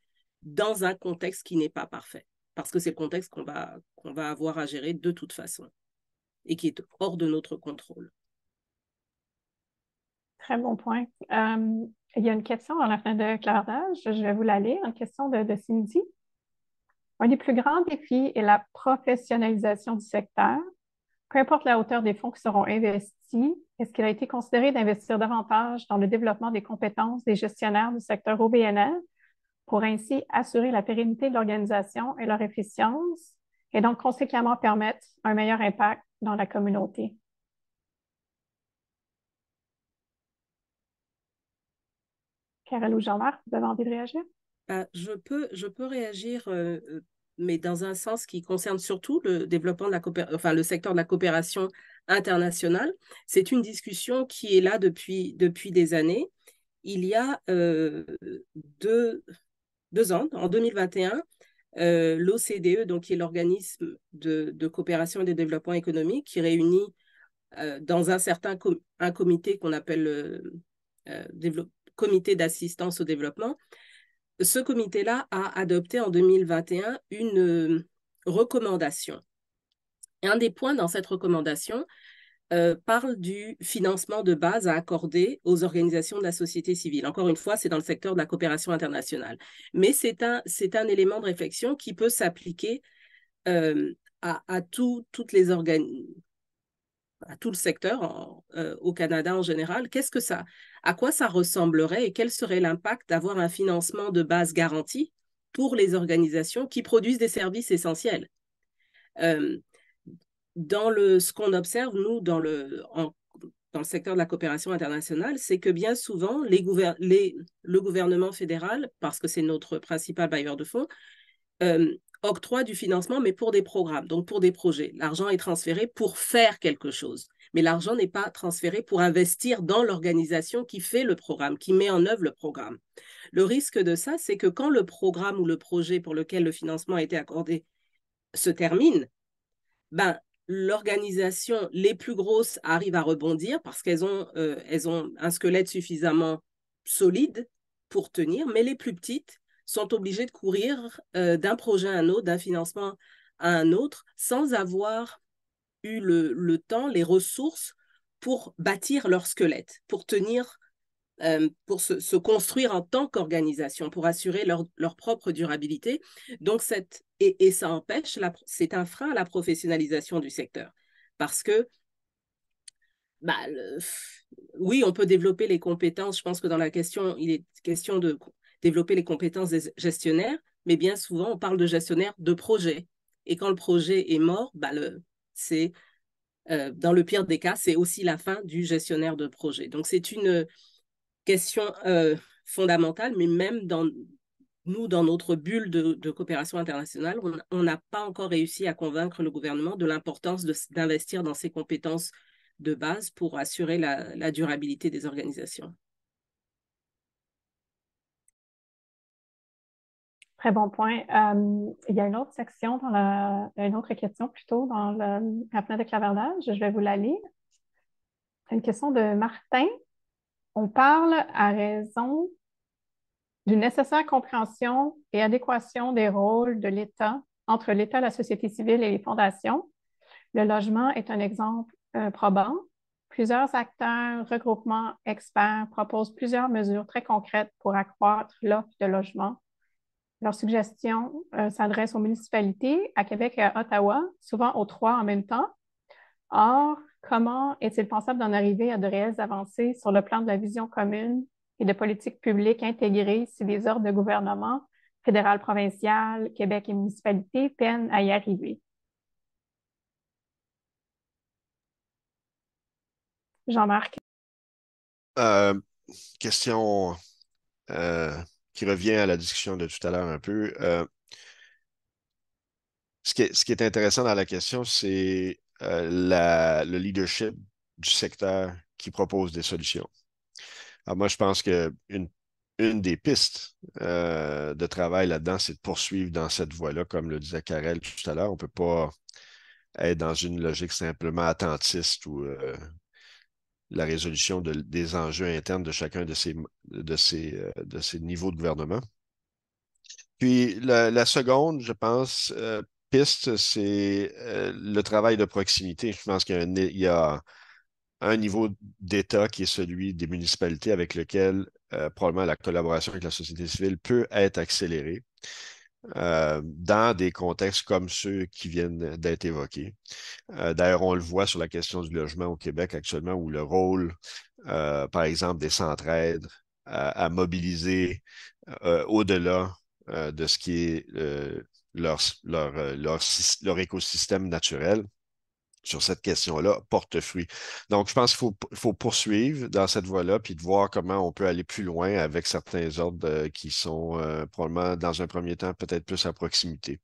dans un contexte qui n'est pas parfait, parce que c'est le contexte qu'on va, va avoir à gérer de toute façon et qui est hors de notre contrôle. Très bon point. Euh, il y a une question à la fin de clarage, je vais vous la lire, une question de, de Cindy. Un des plus grands défis est la professionnalisation du secteur. Peu importe la hauteur des fonds qui seront investis, est-ce qu'il a été considéré d'investir davantage dans le développement des compétences des gestionnaires du secteur OBNL pour ainsi assurer la pérennité de l'organisation et leur efficience et donc conséquemment permettre un meilleur impact dans la communauté? Carole ou Jean-Marc, vous avez envie de réagir? Bah, je, peux, je peux réagir, euh, euh, mais dans un sens qui concerne surtout le développement de la enfin, le secteur de la coopération internationale. C'est une discussion qui est là depuis, depuis des années. Il y a euh, deux, deux ans, en 2021, l'OCDE, donc qui est l'organisme de, de, coopération et de développement économique, qui réunit dans un certain un comité qu'on appelle euh, comité d'assistance au développement, ce comité-là a adopté en 2021 une euh, recommandation. un des points dans cette recommandation euh, parle du financement de base à accorder aux organisations de la société civile. Encore une fois, c'est dans le secteur de la coopération internationale. Mais c'est un, un élément de réflexion qui peut s'appliquer euh, à, toutes les organisations à tout le secteur euh, au Canada en général, qu'est-ce que ça, à quoi ça ressemblerait et quel serait l'impact d'avoir un financement de base garanti pour les organisations qui produisent des services essentiels. Euh, dans le, ce qu'on observe, nous, dans le, dans le secteur de la coopération internationale, c'est que bien souvent, les les, le gouvernement fédéral, parce que c'est notre principal bailleur de fonds, euh, octroie du financement, mais pour des programmes, donc pour des projets. L'argent est transféré pour faire quelque chose, mais l'argent n'est pas transféré pour investir dans l'organisation qui fait le programme, qui met en œuvre le programme. Le risque de ça, c'est que quand le programme ou le projet pour lequel le financement a été accordé se termine, ben, l'organisation, les plus grosses arrivent à rebondir parce qu'elles ont, euh, elles ont un squelette suffisamment solide pour tenir, mais les plus petites sont obligés de courir euh, d'un projet à un autre, d'un financement à un autre, sans avoir eu le, temps, les ressources pour bâtir leur squelette, pour tenir, euh, pour se, construire en tant qu'organisation, pour assurer leur, propre durabilité. Donc, cette, et, ça empêche, c'est un frein à la professionnalisation du secteur, parce que bah, oui, on peut développer les compétences. Je pense que dans la question, il est question de développer les compétences des gestionnaires, mais bien souvent, on parle de gestionnaire de projet. Et quand le projet est mort, bah le, c'est, euh, dans le pire des cas, c'est aussi la fin du gestionnaire de projet. Donc, c'est une question euh, fondamentale, mais même dans nous, dans notre bulle de, coopération internationale, on n'a pas encore réussi à convaincre le gouvernement de l'importance d'investir dans ses compétences de base pour assurer la durabilité des organisations. Très bon point. Euh, il y a une autre section dans une autre question plutôt dans le, la de clavardage. Je vais vous la lire. C'est une question de Martin. On parle à raison d'une nécessaire compréhension et adéquation des rôles de l'État entre l'État, la société civile et les fondations. Le logement est un exemple euh, probant. Plusieurs acteurs, regroupements, experts proposent plusieurs mesures très concrètes pour accroître l'offre de logement leur suggestion euh, s'adresse aux municipalités à Québec et à Ottawa, souvent aux trois en même temps. Or, comment est-il pensable d'en arriver à de réelles avancées sur le plan de la vision commune et de politique publique intégrée si les ordres de gouvernement fédéral, provincial, Québec et municipalité peinent à y arriver? Jean-Marc. Euh, question euh, qui revient à la discussion de tout à l'heure un peu. Euh, ce, qui est, intéressant dans la question, c'est euh, le leadership du secteur qui propose des solutions. Alors moi, je pense qu'une une, des pistes euh, de travail là-dedans, c'est de poursuivre dans cette voie-là, comme le disait Karel tout à l'heure. On ne peut pas être dans une logique simplement attentiste ou la résolution des enjeux internes de chacun de ces, de ces, euh, de ces niveaux de gouvernement. Puis la, seconde, je pense, euh, piste, c'est euh, le travail de proximité. Je pense qu'il y, a un, niveau d'État qui est celui des municipalités avec lequel probablement la collaboration avec la société civile peut être accélérée. Euh, dans des contextes comme ceux qui viennent d'être évoqués. Euh, d'ailleurs, on le voit sur la question du logement au Québec actuellement, où le rôle, euh, par exemple, des centres-aides à, mobiliser au-delà de ce qui est leur, écosystème naturel sur cette question-là porte fruit. Donc, je pense qu'il faut, poursuivre dans cette voie-là, puis de voir comment on peut aller plus loin avec certains ordres euh, qui sont euh, probablement, dans un premier temps, peut-être plus à proximité.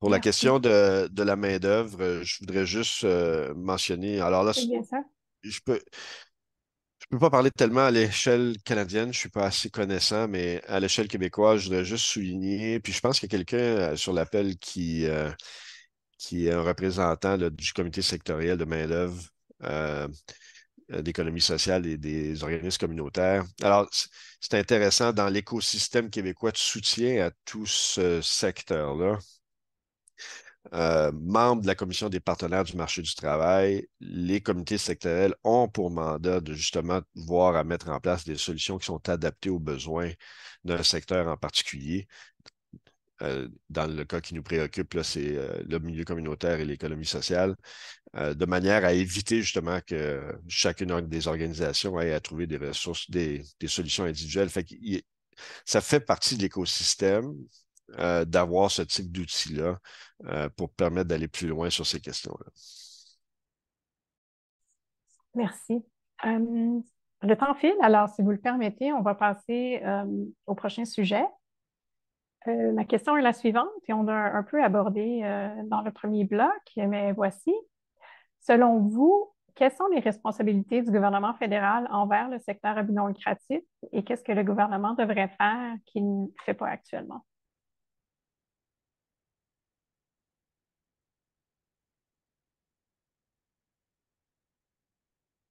Pour la question de, la main-d'œuvre, euh, je voudrais juste mentionner. Alors là, je peux. Je ne peux pas parler tellement à l'échelle canadienne, je ne suis pas assez connaissant, mais à l'échelle québécoise, je voudrais juste souligner, puis je pense qu'il y a quelqu'un sur l'appel qui, qui est un représentant du comité sectoriel de main-d'œuvre euh, euh, d'économie sociale et des organismes communautaires. Alors, c'est intéressant, dans l'écosystème québécois de soutien à tout ce secteur-là, euh, Membre de la Commission des partenaires du marché du travail, les comités sectoriels ont pour mandat de justement voir à mettre en place des solutions qui sont adaptées aux besoins d'un secteur en particulier. Euh, dans le cas qui nous préoccupe, c'est euh, le milieu communautaire et l'économie sociale, euh, de manière à éviter justement que chacune des organisations aille à trouver des ressources, des, solutions individuelles. ça fait partie de l'écosystème d'avoir ce type d'outils-là pour permettre d'aller plus loin sur ces questions-là. Merci. le temps file, alors si vous le permettez, on va passer au prochain sujet la euh, question est la suivante, et on a un, peu abordé euh, dans le premier bloc, mais voici. Selon vous, quelles sont les responsabilités du gouvernement fédéral envers le secteur non lucratif et qu'est-ce que le gouvernement devrait faire qu'il ne fait pas actuellement?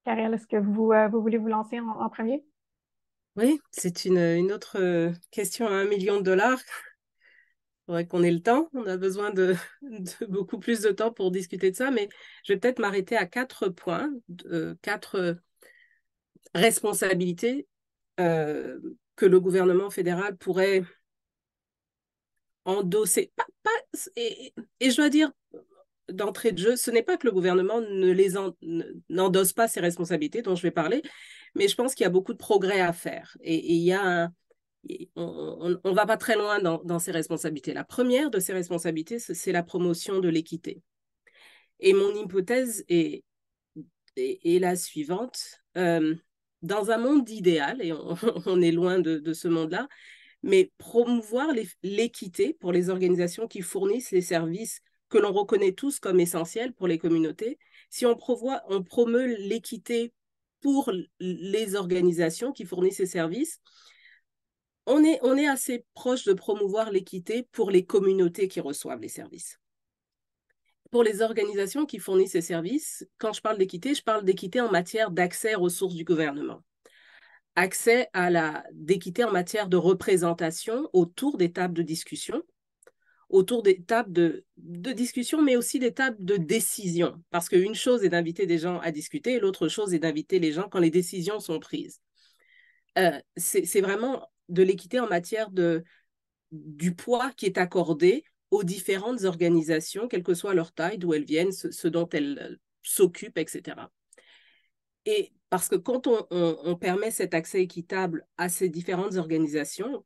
Karel, est-ce que vous, euh, voulez vous lancer en premier? Oui, c'est une, autre euh, question à un million de dollars. Il faudrait qu'on ait le temps. On a besoin de, beaucoup plus de temps pour discuter de ça, mais je vais peut-être m'arrêter à quatre points, euh, quatre euh, responsabilités que le gouvernement fédéral pourrait endosser. et, je dois dire d'entrée de jeu, ce n'est pas que le gouvernement ne les n'endosse pas ses responsabilités dont je vais parler, mais je pense qu'il y a beaucoup de progrès à faire. Et, il y a on ne va pas très loin dans, ces responsabilités. La première de ces responsabilités, c'est la promotion de l'équité. Et mon hypothèse est, la suivante. Euh, dans un monde idéal, et on, est loin de, ce monde-là, mais promouvoir l'équité pour les organisations qui fournissent les services que l'on reconnaît tous comme essentiels pour les communautés, si on, on promeut l'équité pour les organisations qui fournissent ces services. On est, assez proche de promouvoir l'équité pour les communautés qui reçoivent les services. Pour les organisations qui fournissent ces services, quand je parle d'équité, je parle d'équité en matière d'accès aux ressources du gouvernement accès à la d'équité en matière de représentation autour des tables de discussion, autour des tables de, de discussion, mais aussi des tables de décision. Parce qu'une chose est d'inviter des gens à discuter, l'autre chose est d'inviter les gens quand les décisions sont prises. Euh, c'est vraiment de l'équité en matière de, du poids qui est accordé aux différentes organisations, quelle que soit leur taille, d'où elles viennent, ce, dont elles euh, s'occupent, etc. Et parce que quand on, on, permet cet accès équitable à ces différentes organisations,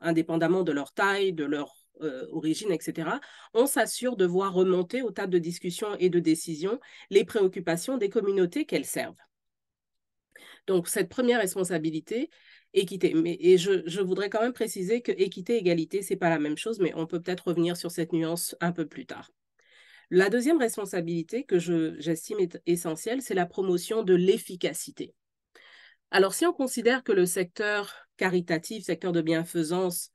indépendamment de leur taille, de leur euh, origine, etc., on s'assure de voir remonter au tables de discussion et de décision les préoccupations des communautés qu'elles servent. Donc, cette première responsabilité, équité. Mais, et je, voudrais quand même préciser que équité, égalité, ce n'est pas la même chose, mais on peut peut-être revenir sur cette nuance un peu plus tard. La deuxième responsabilité que j'estime je, est essentielle, c'est la promotion de l'efficacité. Alors, si on considère que le secteur caritatif, secteur de bienfaisance,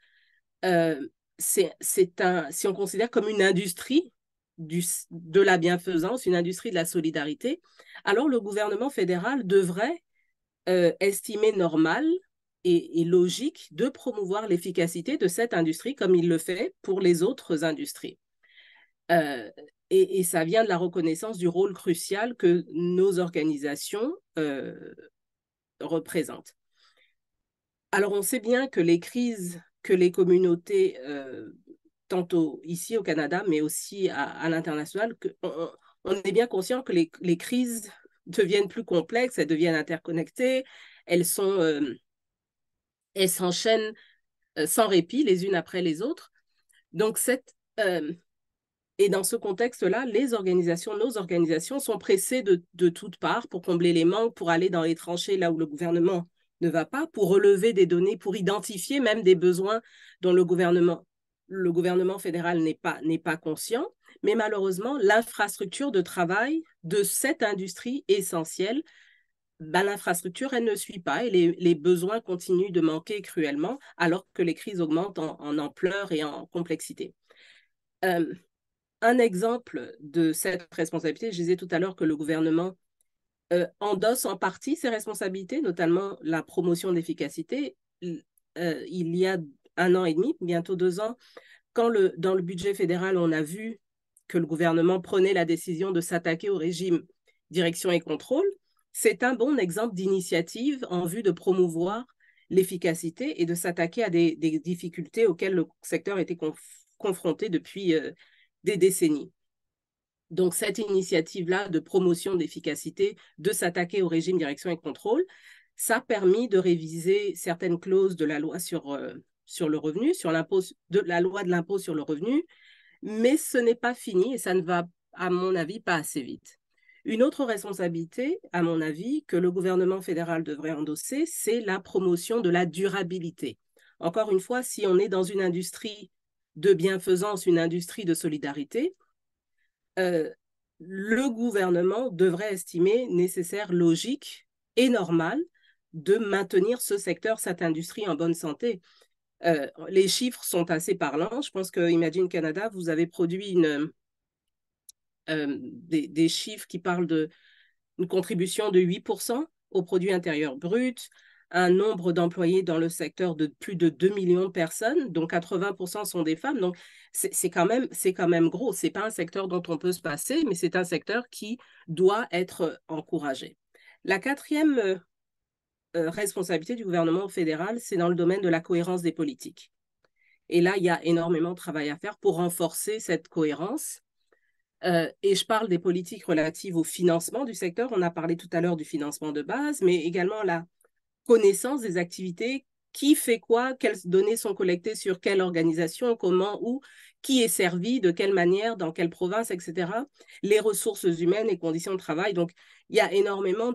euh, c'est un, si on considère comme une industrie de la bienfaisance, une industrie de la solidarité, alors le gouvernement fédéral devrait euh, estimer normal et, logique de promouvoir l'efficacité de cette industrie comme il le fait pour les autres industries. Euh, et, ça vient de la reconnaissance du rôle crucial que nos organisations euh, représentent. Alors on sait bien que les crises que les communautés, euh, tantôt ici au Canada, mais aussi à, l'international, on, on, est bien conscient que les, crises deviennent plus complexes, elles deviennent interconnectées, elles sont, euh, elles s'enchaînent euh, sans répit les unes après les autres. Donc cette et dans ce contexte-là, les organisations, nos organisations sont pressées de, de toutes parts pour combler les manques, pour aller dans les tranchées là où le gouvernement ne va pas pour relever des données, pour identifier même des besoins dont le gouvernement, le gouvernement fédéral n'est pas, pas conscient. Mais malheureusement, l'infrastructure de travail de cette industrie essentielle, bah, l'infrastructure, elle ne suit pas et les, besoins continuent de manquer cruellement alors que les crises augmentent en, ampleur et en complexité. Euh, un exemple de cette responsabilité, je disais tout à l'heure que le gouvernement euh, endosse en partie ses responsabilités, notamment la promotion d'efficacité. Euh, il y a un an et demi, bientôt deux ans, quand le, dans le budget fédéral, on a vu que le gouvernement prenait la décision de s'attaquer au régime direction et contrôle, c'est un bon exemple d'initiative en vue de promouvoir l'efficacité et de s'attaquer à des, difficultés auxquelles le secteur était confronté depuis euh, des décennies donc cette initiative-là de promotion d'efficacité, de s'attaquer au régime direction et contrôle, ça a permis de réviser certaines clauses de la loi sur, euh, le revenu, sur de la loi de l'impôt sur le revenu, mais ce n'est pas fini et ça ne va, à mon avis, pas assez vite. Une autre responsabilité, à mon avis, que le gouvernement fédéral devrait endosser, c'est la promotion de la durabilité. Encore une fois, si on est dans une industrie de bienfaisance, une industrie de solidarité, euh, le gouvernement devrait estimer nécessaire, logique et normal de maintenir ce secteur, cette industrie en bonne santé. Euh, les chiffres sont assez parlants. Je pense que Imagine Canada, vous avez produit euh, des, des, chiffres qui parlent d'une contribution de 8% au produit intérieur brut, un nombre d'employés dans le secteur de plus de 2 millions de personnes, dont 80% sont des femmes. Donc, c'est quand, même, quand même gros. Ce n'est pas un secteur dont on peut se passer, mais c'est un secteur qui doit être euh, encouragé. La quatrième euh, euh, responsabilité du gouvernement fédéral, c'est dans le domaine de la cohérence des politiques. Et là, il y a énormément de travail à faire pour renforcer cette cohérence. et je parle des politiques relatives au financement du secteur. On a parlé tout à l'heure du financement de base, mais également la connaissance des activités, qui fait quoi, quelles données sont collectées sur quelle organisation, comment, où, qui est servi, de quelle manière, dans quelle province, etc. Les ressources humaines et conditions de travail. Donc, il y a énormément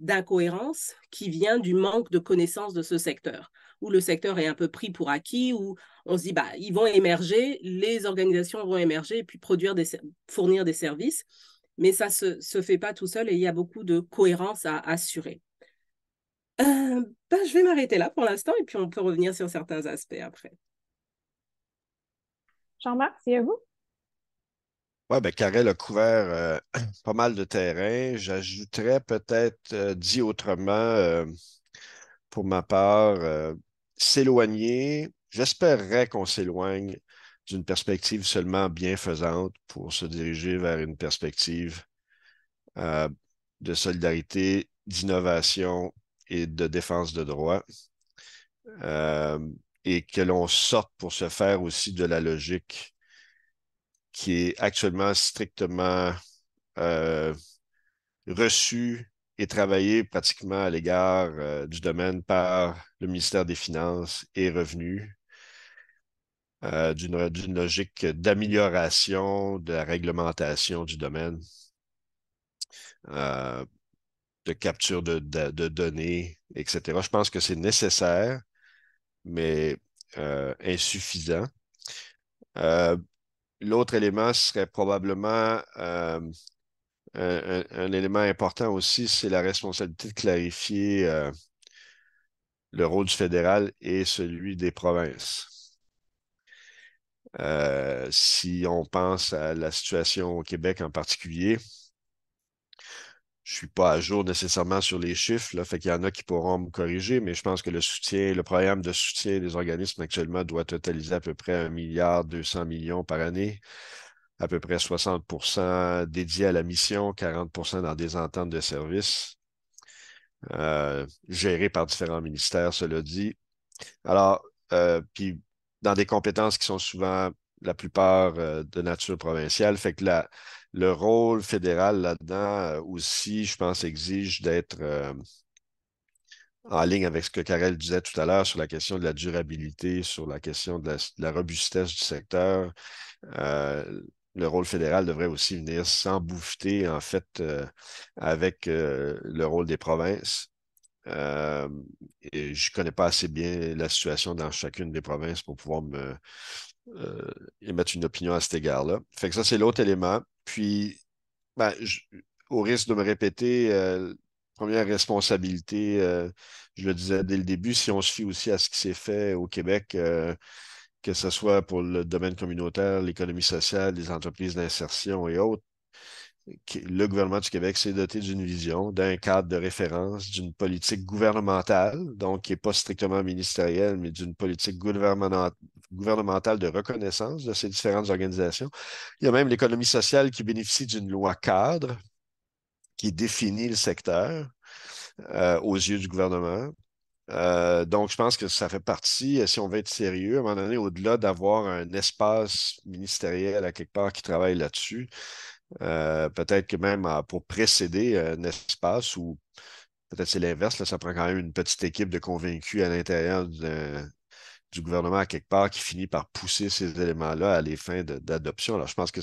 d'incohérences qui vient du manque de connaissance de ce secteur, où le secteur est un peu pris pour acquis, où on se dit, bah, ils vont émerger, les organisations vont émerger et puis produire des, fournir des services. Mais ça ne se, se, fait pas tout seul et il y a beaucoup de cohérence à assurer. Euh, bah, je vais m'arrêter là pour l'instant et puis on peut revenir sur certains aspects après. Jean-Marc, c'est à vous. Oui, ben, Karel a couvert euh, pas mal de terrain. J'ajouterais peut-être, euh, dit autrement, pour ma part, s'éloigner. J'espérerais qu'on s'éloigne d'une perspective seulement bienfaisante pour se diriger vers une perspective de solidarité, d'innovation, et de défense de droit. Euh, et que l'on sorte pour se faire aussi de la logique qui est actuellement strictement euh, reçue et travaillée pratiquement à l'égard euh, du domaine par le ministère des Finances et Revenus, euh, d'une logique d'amélioration de la réglementation du domaine de capture de, données, etc. Je pense que c'est nécessaire, mais euh, insuffisant. Euh, l'autre élément serait probablement euh, un, élément important aussi, c'est la responsabilité de clarifier le rôle du fédéral et celui des provinces. si on pense à la situation au Québec en particulier, je suis pas à jour nécessairement sur les chiffres, là, fait qu'il y en a qui pourront me corriger, mais je pense que le soutien, le programme de soutien des organismes actuellement doit totaliser à peu près 1,2 milliard 200 millions par année, à peu près 60 dédiés à la mission, 40 dans des ententes de services, euh, gérées par différents ministères, cela dit. Alors, euh, puis dans des compétences qui sont souvent la plupart euh, de nature provinciale, fait que la, le rôle fédéral là-dedans euh, aussi, je pense, exige d'être euh, en ligne avec ce que Karel disait tout à l'heure sur la question de la durabilité, sur la question de la, robustesse du secteur. Euh, le rôle fédéral devrait aussi venir s'embouffeter, en fait, avec le rôle des provinces. et je ne connais pas assez bien la situation dans chacune des provinces pour pouvoir me émettre une opinion à cet égard-là. Fait que ça, c'est l'autre élément. Puis, ben, au risque de me répéter, euh, première responsabilité, euh, je le disais dès le début, si on se fie aussi à ce qui s'est fait au Québec, euh, que ce soit pour le domaine communautaire, l'économie sociale, les entreprises d'insertion et autres, le gouvernement du Québec s'est doté d'une vision, d'un cadre de référence, d'une politique gouvernementale, donc qui n'est pas strictement ministérielle, mais d'une politique gouvernementale, gouvernementale de reconnaissance de ces différentes organisations. Il y a même l'économie sociale qui bénéficie d'une loi cadre qui définit le secteur euh, aux yeux du gouvernement. Euh, donc, je pense que ça fait partie, euh, si on veut être sérieux, à un moment donné, au-delà d'avoir un espace ministériel à quelque part qui travaille là-dessus, peut-être que même ah, pour précéder un espace ou peut-être c'est l'inverse, ça prend quand même une petite équipe de convaincus à l'intérieur d'un du gouvernement à quelque part qui finit par pousser ces éléments-là à les fins d'adoption. Alors, je pense que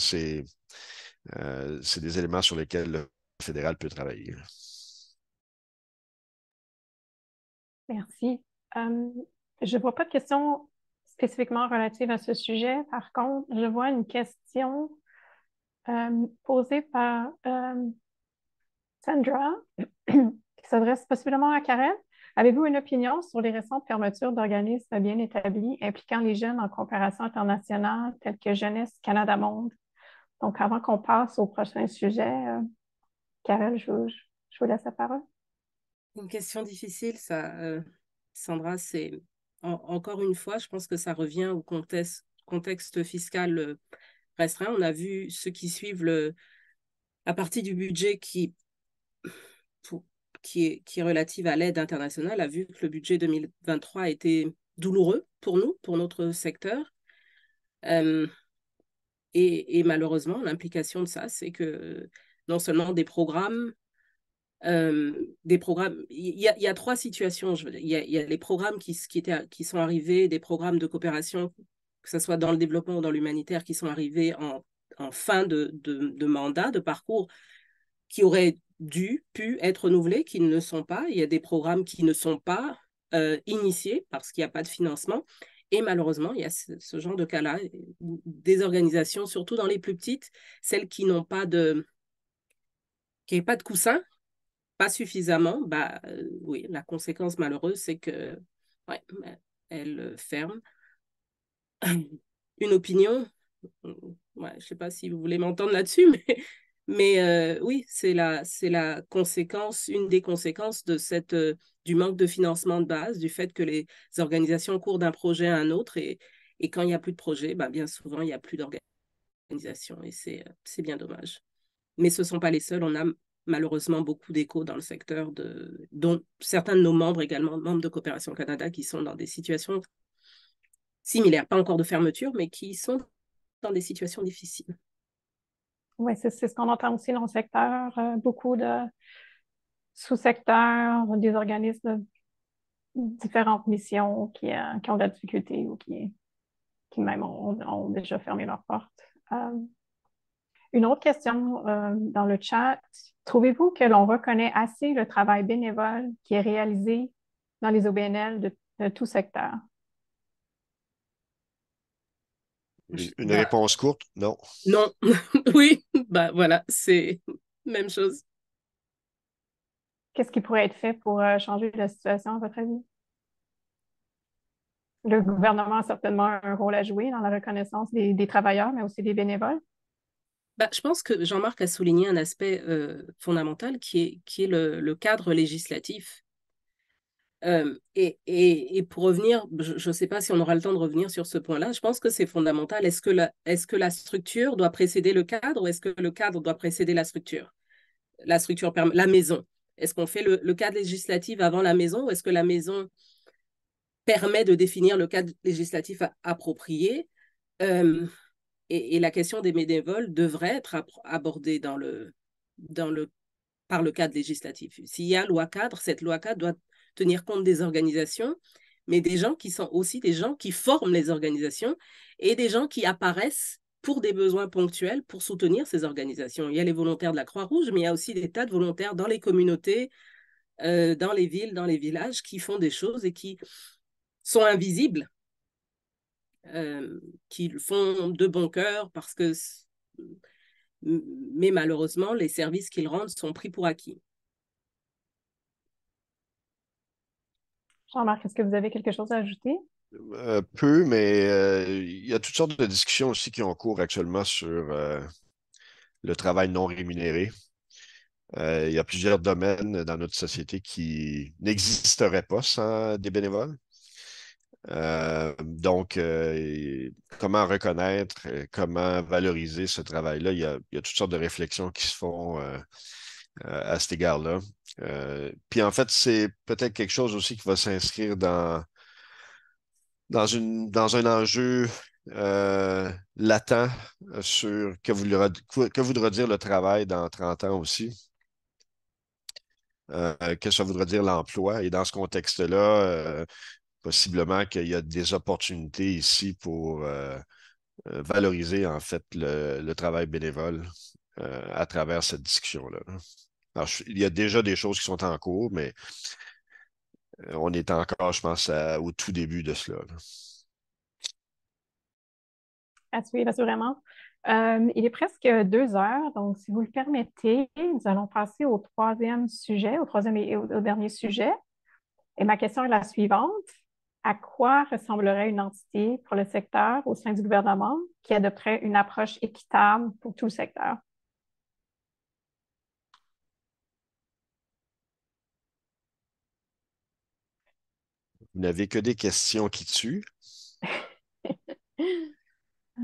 euh, c'est des éléments sur lesquels le fédéral peut travailler. Merci. Euh, je ne vois pas de questions spécifiquement relatives à ce sujet. Par contre, je vois une question euh, posée par Sandra qui s'adresse possiblement à Karen. Avez-vous une opinion sur les récentes fermetures d'organismes bien établis impliquant les jeunes en coopération internationale, telles que Jeunesse Canada Monde? Donc, avant qu'on passe au prochain sujet, Carole, euh, je, vous, laisse la parole. Une question difficile, euh, Sandra. C'est encore une fois, je pense que ça revient au contexte, fiscal euh, restreint. On a vu ceux qui suivent la partie du budget qui, qui est, qui relative à l'aide internationale, a vu que le budget 2023 a été douloureux pour nous, pour notre secteur. Euh, et, malheureusement, l'implication de ça, c'est que non seulement des programmes, euh, des programmes, il y, y, a trois situations. Il y, y, a les programmes qui, qui, étaient, qui sont arrivés, des programmes de coopération, que ce soit dans le développement ou dans l'humanitaire, qui sont arrivés en, fin de, de, de mandat, de parcours, qui auraient dû, pu être renouvelés, qui ne le sont pas. Il y a des programmes qui ne sont pas euh, initiés parce qu'il n'y a pas de financement. Et malheureusement, il y a ce, genre de cas-là, des organisations, surtout dans les plus petites, celles qui n'ont pas de qui pas de coussin, pas suffisamment, bah euh, oui, la conséquence malheureuse, c'est que ouais, elle ferme. Une opinion, euh, ouais, je ne sais pas si vous voulez m'entendre là-dessus, mais mais euh, oui, c'est la, conséquence, une des conséquences de cette, euh, du manque de financement de base, du fait que les organisations courent d'un projet à un autre et, et quand il n'y a plus de projet, bah, bien souvent, il n'y a plus d'organisation et c'est, euh, bien dommage. Mais ce ne sont pas les seuls, on a malheureusement beaucoup d'échos dans le secteur, de, dont certains de nos membres également, membres de Coopération Canada, qui sont dans des situations similaires, pas encore de fermeture, mais qui sont dans des situations difficiles. Oui, c'est ce qu'on entend aussi dans le secteur. Euh, beaucoup de sous-secteurs, des organismes de différentes missions qui, euh, ont de la difficulté ou qui, même ont, déjà fermé leurs portes. Euh, une autre question dans le chat. Trouvez-vous que l'on reconnaît assez le travail bénévole qui est réalisé dans les OBNL de tout secteur? Une bah, réponse courte, non. Non, oui, bah voilà, c'est même chose. Qu'est-ce qui pourrait être fait pour euh, changer la situation, à votre avis? Le gouvernement a certainement un rôle à jouer dans la reconnaissance des, travailleurs, mais aussi des bénévoles. Bah, je pense que Jean-Marc a souligné un aspect euh, fondamental qui est, qui est le cadre législatif et, et, et, pour revenir, je ne sais pas si on aura le temps de revenir sur ce point-là, je pense que c'est fondamental. Est-ce que, la, est-ce que la structure doit précéder le cadre ou est-ce que le cadre doit précéder la structure La structure, la maison. Est-ce qu'on fait le, cadre législatif avant la maison ou est-ce que la maison permet de définir le cadre législatif approprié et, et, la question des bénévoles devrait être abordée dans le, dans le, par le cadre législatif. S'il y a loi cadre, cette loi cadre doit tenir compte des organisations, mais des gens qui sont aussi des gens qui forment les organisations et des gens qui apparaissent pour des besoins ponctuels pour soutenir ces organisations. Il y a les volontaires de la Croix-Rouge, mais il y a aussi des tas de volontaires dans les communautés, euh, dans les villes, dans les villages, qui font des choses et qui sont invisibles, euh, qui font de bon cœur parce que mais malheureusement, les services qu'ils rendent sont pris pour acquis. Jean-Marc, est-ce que vous avez quelque chose à ajouter? Euh, peu, mais euh, il y a toutes sortes de discussions aussi qui ont cours actuellement sur euh, le travail non rémunéré. il y a plusieurs domaines dans notre société qui n'existeraient pas sans des bénévoles. donc, comment reconnaître, comment valoriser ce travail-là? il, y a toutes sortes de réflexions qui se font euh, à cet égard-là. Euh, puis en fait, c'est peut-être quelque chose aussi qui va s'inscrire dans, dans, un enjeu euh, latent sur que, voudra, dire le travail dans 30 ans aussi. que ça voudra dire l'emploi. Et dans ce contexte-là, possiblement qu'il y a des opportunités ici pour valoriser en fait le travail bénévole à travers cette discussion-là. Alors, il y a déjà des choses qui sont en cours, mais euh, on est encore, je pense, au tout début de cela. Là. Euh, il est presque deux heures, donc si vous le permettez, nous allons passer au troisième sujet, au troisième et au dernier sujet. Et ma question est la suivante. À quoi ressemblerait une entité pour le secteur au sein du gouvernement qui adopterait une approche équitable pour tout le secteur? Vous n'avez que des questions qui tuent.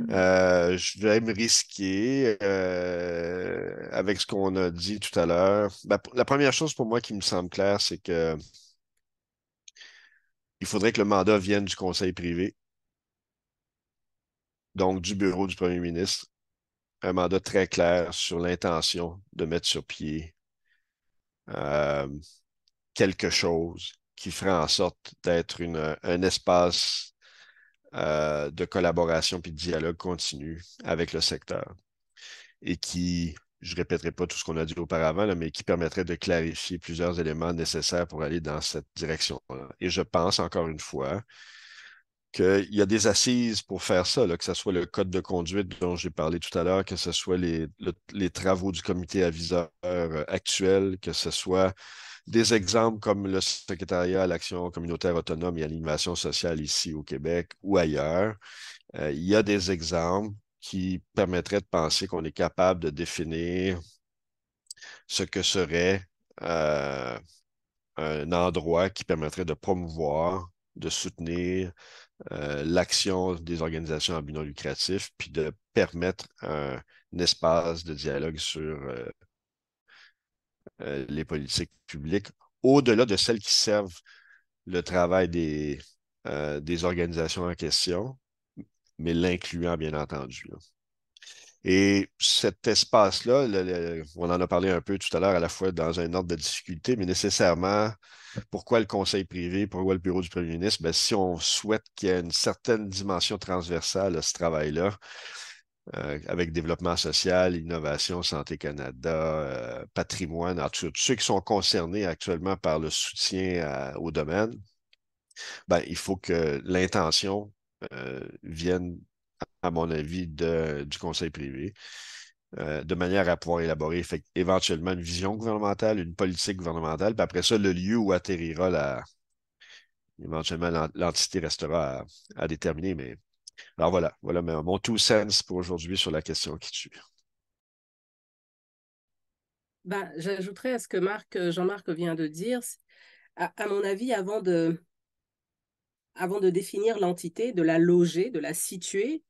Euh, je vais me risquer euh, avec ce qu'on a dit tout à l'heure. Ben, la, première chose pour moi qui me semble claire, c'est que il faudrait que le mandat vienne du conseil privé, donc du bureau du premier ministre. Un mandat très clair sur l'intention de mettre sur pied euh, quelque chose qui ferait en sorte d'être un espace euh, de collaboration puis de dialogue continu avec le secteur et qui, je ne répéterai pas tout ce qu'on a dit auparavant, mais qui permettrait de clarifier plusieurs éléments nécessaires pour aller dans cette direction-là. Et je pense, encore une fois, qu'il y a des assises pour faire ça, que ce soit le code de conduite dont j'ai parlé tout à l'heure, que ce soit les, les, travaux du comité aviseur euh, actuel, que ce soit des exemples comme le secrétariat à l'action communautaire autonome et à l'innovation sociale ici au Québec ou ailleurs, euh, il y a des exemples qui permettraient de penser qu'on est capable de définir ce que serait euh, un endroit qui permettrait de promouvoir, de soutenir euh, l'action des organisations à but non lucratif, puis de permettre un espace de dialogue sur euh, les politiques publiques, au-delà de celles qui servent le travail des, euh, des organisations en question, mais l'incluant, bien entendu. Et cet espace-là, on en a parlé un peu tout à l'heure, à la fois dans un ordre de difficulté, mais nécessairement, pourquoi le Conseil privé, pourquoi le Bureau du premier ministre? Ben, si on souhaite qu'il y ait une certaine dimension transversale à ce travail-là, euh, avec développement social, innovation, santé Canada, euh, patrimoine, en tous ceux qui sont concernés actuellement par le soutien euh, au domaine, ben, il faut que l'intention vienne, à mon avis, du conseil privé, de manière à pouvoir élaborer éventuellement une vision gouvernementale, une politique gouvernementale, puis après ça, le lieu où atterrira la, éventuellement l'entité restera à, déterminer, mais alors voilà, voilà mon two cents pour aujourd'hui sur la question qui tue. Ben, J'ajouterais à ce que Marc, euh, Jean-Marc vient de dire, à, mon avis, avant de, avant de définir l'entité, de la loger, de la situer,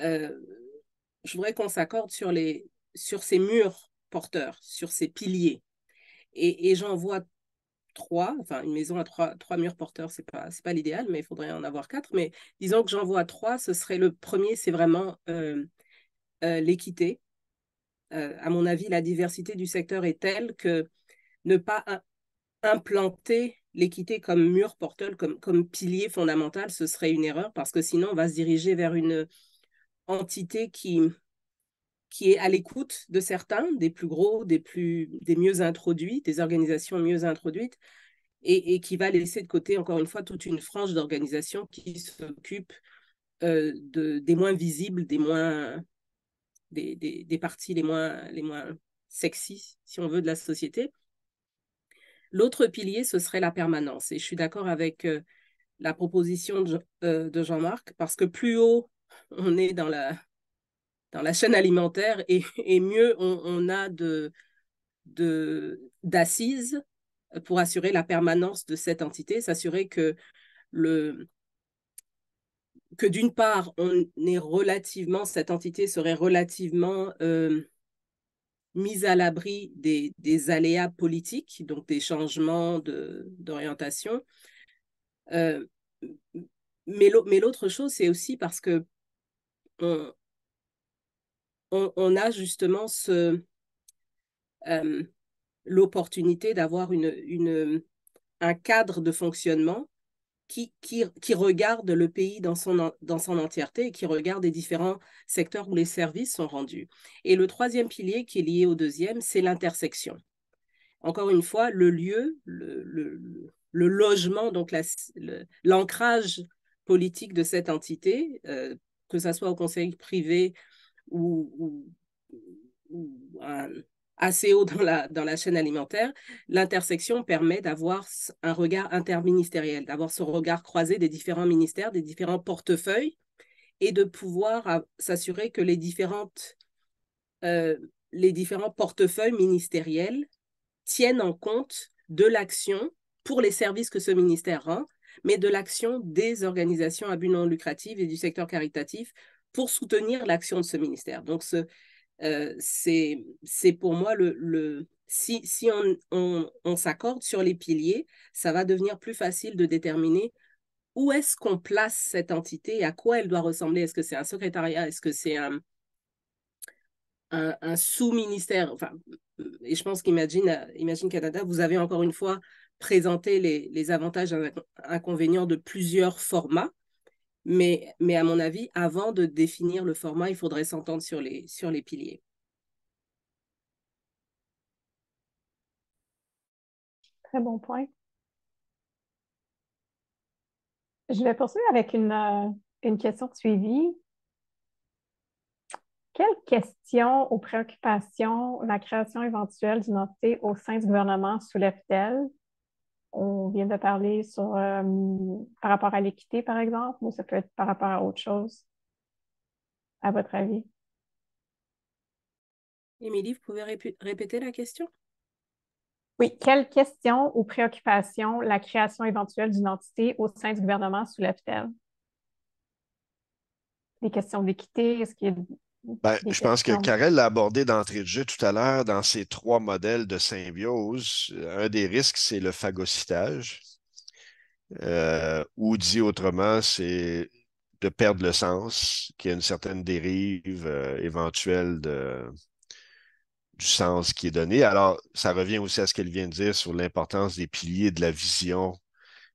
euh, je voudrais qu'on s'accorde sur, les, sur ces murs porteurs, sur ces piliers. Et, et j'en vois trois, enfin une maison à trois, murs porteurs, c'est pas pas l'idéal, mais il faudrait en avoir quatre. Mais disons que j'en vois trois, ce serait le premier, c'est vraiment euh, euh, l'équité. Euh, à mon avis, la diversité du secteur est telle que ne pas implanter l'équité comme mur porteur, comme, comme pilier fondamental, ce serait une erreur parce que sinon on va se diriger vers une entité qui qui est à l'écoute de certains, des plus gros, des, plus, des mieux introduits, des organisations mieux introduites, et, qui va laisser de côté, encore une fois, toute une frange d'organisations qui s'occupent euh, de, des moins visibles, des moins des, des, parties les moins, les moins sexy, si on veut, de la société. L'autre pilier, ce serait la permanence. Et je suis d'accord avec euh, la proposition euh, de Jean-Marc, parce que plus haut on est dans la, dans la chaîne alimentaire et, mieux on, a de d'assises pour assurer la permanence de cette entité, s'assurer que le que d'une part on est relativement cette entité serait relativement euh, mise à l'abri des, des, aléas politiques, donc des changements d'orientation. Euh, mais l'autre chose, c'est aussi parce que on, a justement euh, l'opportunité d'avoir un cadre de fonctionnement qui, qui, regarde le pays dans son, dans son entièreté et qui regarde les différents secteurs où les services sont rendus. Et le troisième pilier qui est lié au deuxième, c'est l'intersection. Encore une fois, le lieu, le, logement, donc l'ancrage politique de cette entité, euh, que ce soit au conseil privé ou, euh, assez haut dans la, dans la chaîne alimentaire, l'intersection permet d'avoir un regard interministériel, d'avoir ce regard croisé des différents ministères, des différents portefeuilles, et de pouvoir euh, s'assurer que les, différentes, euh, les différents portefeuilles ministériels tiennent en compte de l'action pour les services que ce ministère rend, mais de l'action des organisations à but non lucratif et du secteur caritatif pour soutenir l'action de ce ministère. Donc, euh, c'est ce, pour moi le... si, on, on, s'accorde sur les piliers, ça va devenir plus facile de déterminer où est-ce qu'on place cette entité à quoi elle doit ressembler Est-ce que c'est un secrétariat Est-ce que c'est un, un, sous-ministère enfin, Et je pense qu'Imagine Imagine Canada, vous avez encore une fois présenté les, les avantages et inconvénients de plusieurs formats. Mais, à mon avis, avant de définir le format, il faudrait s'entendre sur les, piliers. Très bon point. Je vais poursuivre avec une, euh, une question suivie. suivi. Quelles questions ou préoccupations la création éventuelle d'une entité au sein du gouvernement soulève-t-elle on vient de parler sur, euh, par rapport à l'équité, par exemple, ou ça peut être par rapport à autre chose, à votre avis? Émilie, vous pouvez répéter la question? Oui, quelles questions ou préoccupations la création éventuelle d'une entité au sein du gouvernement sous t elle Des questions d'équité, est-ce qu'il y a ben, je pense que Karel l'a abordé d'entrée de jeu tout à l'heure dans ces trois modèles de symbiose. Un des risques, c'est le phagocytage, euh, ou dit autrement, c'est de perdre le sens, qu'il y a une certaine dérive euh, éventuelle de, du sens qui est donné. Alors, ça revient aussi à ce qu'elle vient de dire sur l'importance des piliers de la vision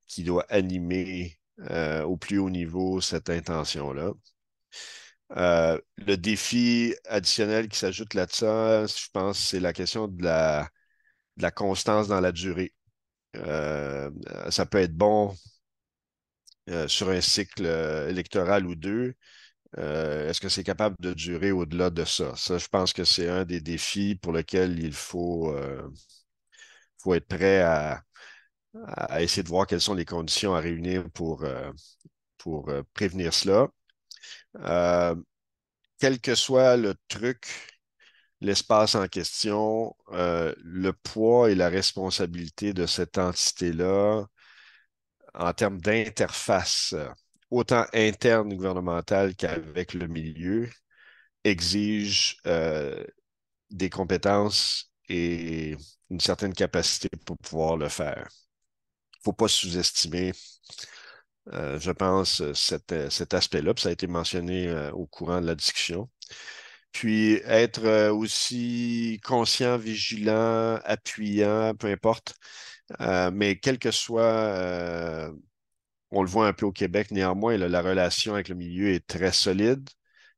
qui doit animer euh, au plus haut niveau cette intention-là. Euh, le défi additionnel qui s'ajoute là dessus je pense, c'est la question de la, constance dans la durée. Euh, ça peut être bon euh, sur un cycle électoral ou deux. Est-ce que c'est capable de durer au-delà de ça? Ça, je pense que c'est un des défis pour lequel il faut, faut être prêt à, essayer de voir quelles sont les conditions à réunir pour prévenir cela. Euh, quel que soit le truc, l'espace en question, euh, le poids et la responsabilité de cette entité-là en termes d'interface, autant interne gouvernementale qu'avec le milieu, exige euh, des compétences et une certaine capacité pour pouvoir le faire. Il ne faut pas sous-estimer euh, je pense, euh, euh, cet, aspect-là, ça a été mentionné au courant de la discussion. Puis être aussi conscient, vigilant, appuyant, peu importe, mais quel que soit, on le voit un peu au Québec néanmoins, la relation avec le milieu est très solide,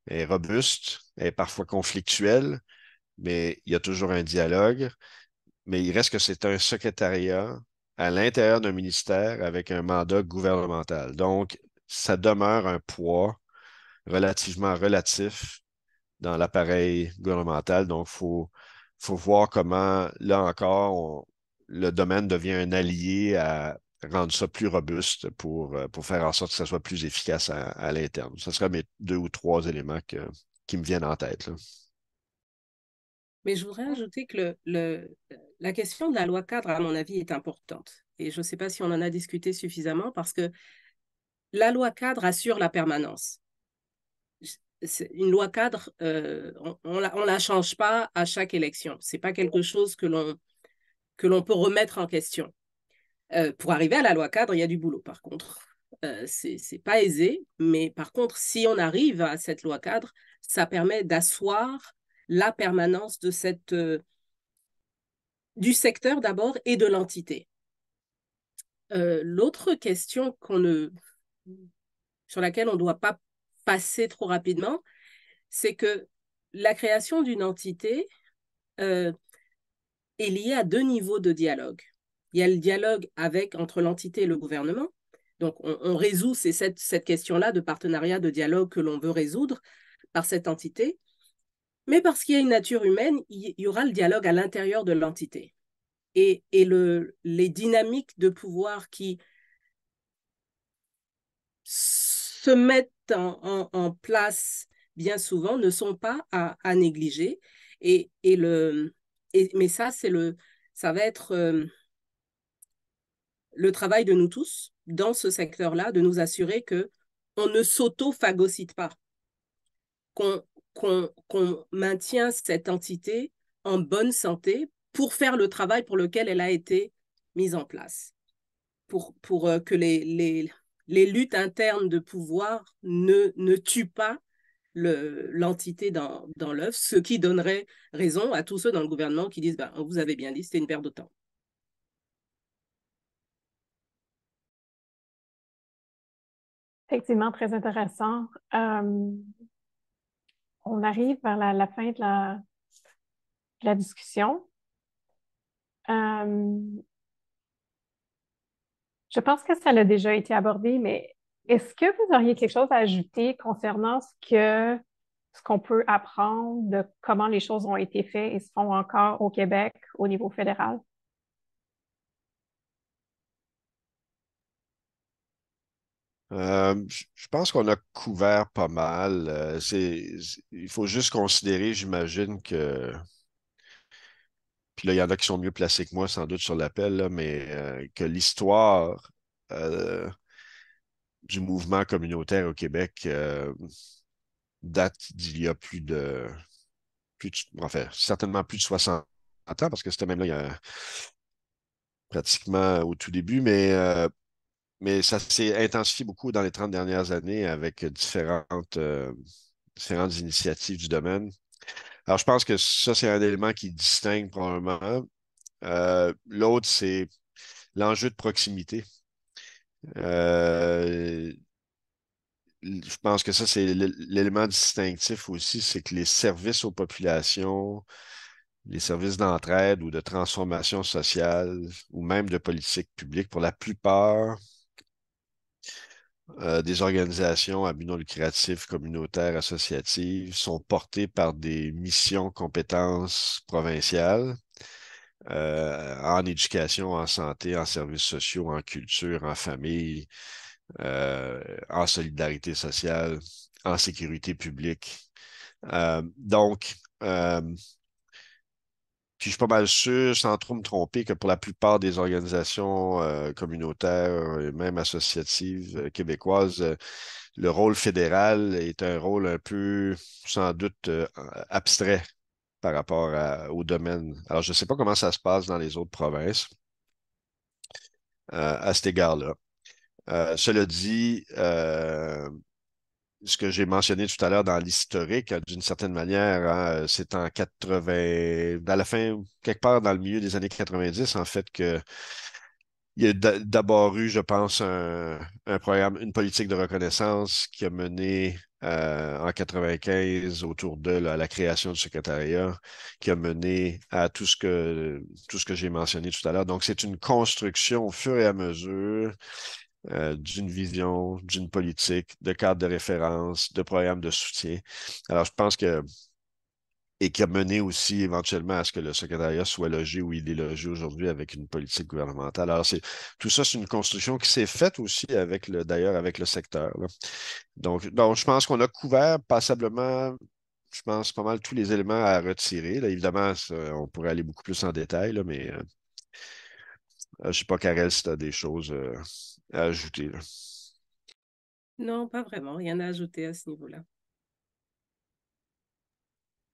est robuste, est parfois conflictuelle, mais il y a toujours un dialogue. Mais il reste que c'est un secrétariat à l'intérieur d'un ministère avec un mandat gouvernemental. Donc, ça demeure un poids relativement relatif dans l'appareil gouvernemental. Donc, il faut, faut voir comment, là encore, le domaine devient un allié à rendre ça plus robuste pour, pour faire en sorte que ça soit plus efficace à, l'interne. Ce seraient mes deux ou trois éléments qui me viennent en tête. Mais je voudrais ajouter que le la question de la loi cadre, à mon avis, est importante. Et je ne sais pas si on en a discuté suffisamment parce que la loi cadre assure la permanence. Une loi cadre, euh, on ne la, change pas à chaque élection. Ce n'est pas quelque chose que l'on, que l'on peut remettre en question. Euh, pour arriver à la loi cadre, il y a du boulot, par contre. Euh, c'est, pas aisé, mais par contre, si on arrive à cette loi cadre, ça permet d'asseoir la permanence de cette euh, du secteur d'abord et de l'entité. Euh, l'autre question qu'on ne, sur laquelle on ne doit pas passer trop rapidement, c'est que la création d'une entité euh, est liée à deux niveaux de dialogue. Il y a le dialogue avec, entre l'entité et le gouvernement. Donc, on, résout cette question-là de partenariat, de dialogue que l'on veut résoudre par cette entité. Mais parce qu'il y a une nature humaine, il y aura le dialogue à l'intérieur de l'entité. Et, le, les dynamiques de pouvoir qui se mettent en, place bien souvent ne sont pas à, négliger. Et, le, mais ça, c'est le, ça va être euh, le travail de nous tous dans ce secteur-là, de nous assurer que on ne sauto pas, qu'on qu'on maintient cette entité en bonne santé pour faire le travail pour lequel elle a été mise en place, pour, pour euh, que les, les, les, luttes internes de pouvoir ne, ne tuent pas l'entité dans, dans l'œuf, ce qui donnerait raison à tous ceux dans le gouvernement qui disent ben, Vous avez bien dit, c'était une perte de temps. Effectivement, très intéressant. Euh, on arrive vers la, fin de la, la discussion. Euh, je pense que ça a déjà été abordé, mais est-ce que vous auriez quelque chose à ajouter concernant ce que ce qu'on peut apprendre de comment les choses ont été faites et se font encore au Québec au niveau fédéral? Euh, je pense qu'on a couvert pas mal. Euh, il faut juste considérer, j'imagine, que. Puis là, il y en a qui sont mieux placés que moi, sans doute, sur l'appel, mais euh, que l'histoire du mouvement communautaire au Québec date d'il y a plus de. Plus enfin, certainement plus de 60 ans, parce que c'était même là il y a pratiquement au tout début, mais mais ça s'est intensifié beaucoup dans les 30 dernières années avec différentes, euh, différentes initiatives du domaine. Alors, je pense que ça, c'est un élément qui distingue probablement. Euh, L'autre, c'est l'enjeu de proximité. Euh, je pense que ça, c'est l'élément distinctif aussi, c'est que les services aux populations, les services d'entraide ou de transformation sociale ou même de politique publique, pour la plupart, euh, des organisations à but non lucratif, communautaires, associatives, sont portées par des missions compétences provinciales euh, en éducation, en santé, en services sociaux, en culture, en famille, euh, en solidarité sociale, en sécurité publique. donc, puis je suis pas mal sûr, sans trop me tromper, que pour la plupart des organisations euh, communautaires et euh, même associatives euh, québécoises, le rôle fédéral est un rôle un peu, sans doute, abstrait par rapport au domaine. Alors, je ne sais pas comment ça se passe dans les autres provinces à cet égard-là. cela dit, ce que j'ai mentionné tout à l'heure dans l'historique, euh, d'une certaine manière, hein, euh, c'est en 80, à la fin, quelque part dans le milieu des années 90, en fait, que il y a d'abord eu, je pense, un, programme, une politique de reconnaissance qui a mené euh, en 95 autour de la création du secrétariat, qui a mené à tout ce que tout ce que j'ai mentionné tout à l'heure. Donc, c'est une construction au fur et à mesure euh, d'une vision, d'une politique, de cadre de référence, de programme de soutien. Alors, je pense que et qui a mené aussi éventuellement à ce que le secrétariat soit logé où il est logé aujourd'hui avec une politique gouvernementale. Alors, c'est, tout ça, c'est une construction qui s'est faite aussi avec le, d'ailleurs avec le secteur. Donc, donc, je pense qu'on a couvert passablement, je pense, pas mal tous les éléments à retirer. évidemment, on pourrait aller beaucoup plus en détail, mais euh, je ne sais pas, Karel, si tu as des choses. Euh, à ajouter Non, pas vraiment. Rien à ajouter à ce niveau-là.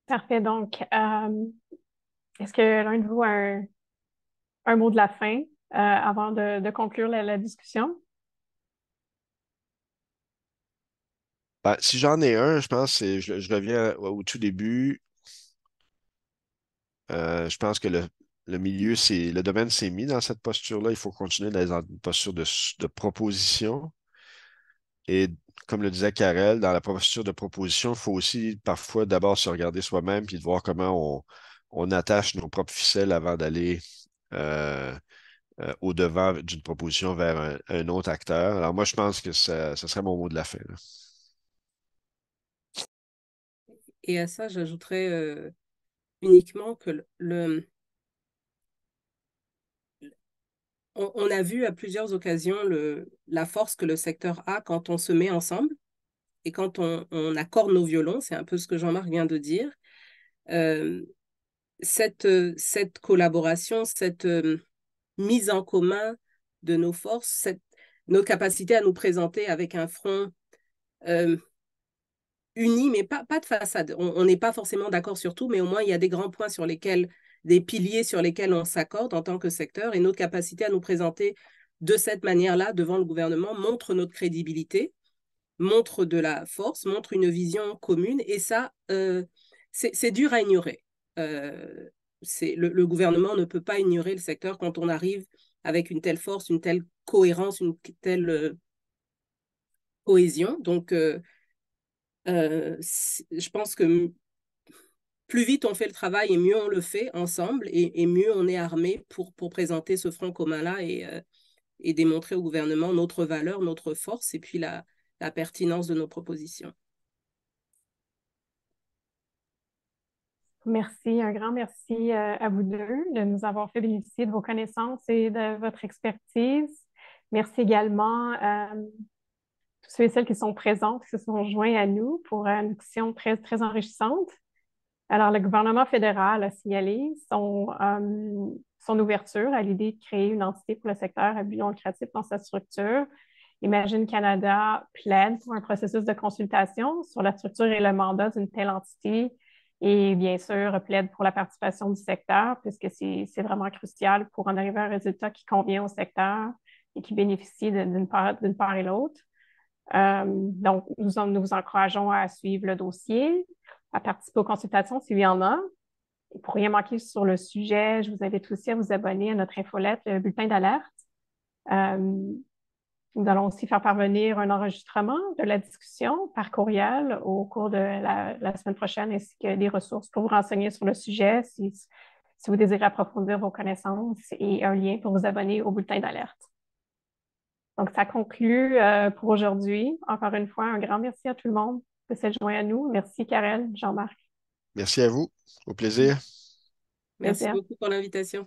Parfait. Donc, euh, est-ce que l'un de vous a un, mot de la fin euh, avant de, conclure la, discussion? Ben, si j'en ai un, je pense que je, reviens au, tout début. Euh, je pense que le, le milieu, c'est le domaine s'est mis dans cette posture-là. Il faut continuer dans une posture de, proposition. Et comme le disait Karel, dans la posture de proposition, il faut aussi parfois d'abord se regarder soi-même puis de voir comment on, attache nos propres ficelles avant d'aller euh, euh, au-devant d'une proposition vers un, autre acteur. Alors moi, je pense que ça, serait mon mot de la fin. Et à ça, j'ajouterais euh, uniquement que le on, a vu à plusieurs occasions la force que le secteur a quand on se met ensemble et quand on, accorde nos violons, c'est un peu ce que Jean-Marc vient de dire. Euh, euh, cette, collaboration, cette euh, mise en commun de nos forces, cette, notre capacité à nous présenter avec un front uni, mais pas de façade. On n'est pas forcément d'accord sur tout, mais au moins il y a des grands points sur lesquels des piliers sur lesquels on s'accorde en tant que secteur et notre capacité à nous présenter de cette manière-là devant le gouvernement montre notre crédibilité, montre de la force, montre une vision commune et ça, euh, c'est dur à ignorer. Euh, le, gouvernement ne peut pas ignorer le secteur quand on arrive avec une telle force, une telle cohérence, une telle euh, cohésion. Donc, euh, je pense que plus vite on fait le travail et mieux on le fait ensemble et, mieux on est armé pour, pour présenter ce front commun-là et, euh, et démontrer au gouvernement notre valeur, notre force et puis la, la pertinence de nos propositions. Merci, un grand merci euh, à vous deux de nous avoir fait bénéficier de vos connaissances et de votre expertise. Merci également à euh, tous ceux et celles qui sont présents, qui se sont joints à nous pour une action très, très enrichissante. Alors, le gouvernement fédéral a signalé son, euh, son ouverture à l'idée de créer une entité pour le secteur à but non dans sa structure. Imagine Canada plaide pour un processus de consultation sur la structure et le mandat d'une telle entité et bien sûr plaide pour la participation du secteur puisque c'est vraiment crucial pour en arriver à un résultat qui convient au secteur et qui bénéficie d'une part, part et l'autre. Euh, donc, nous, nous vous encourageons à suivre le dossier à participer aux consultations s'il y en a. Et pour rien manquer sur le sujet, je vous invite aussi à vous abonner à notre infolette, le bulletin d'alerte. Euh, nous allons aussi faire parvenir un enregistrement de la discussion par courriel au cours de la, semaine prochaine, ainsi que des ressources pour vous renseigner sur le sujet si, vous désirez approfondir vos connaissances et un lien pour vous abonner au bulletin d'alerte. Donc, ça conclut euh, pour aujourd'hui. Encore une fois, un grand merci à tout le monde de s'être à nous. Merci, Karen, Jean-Marc. Merci à vous. Au plaisir. Merci hein. beaucoup pour l'invitation.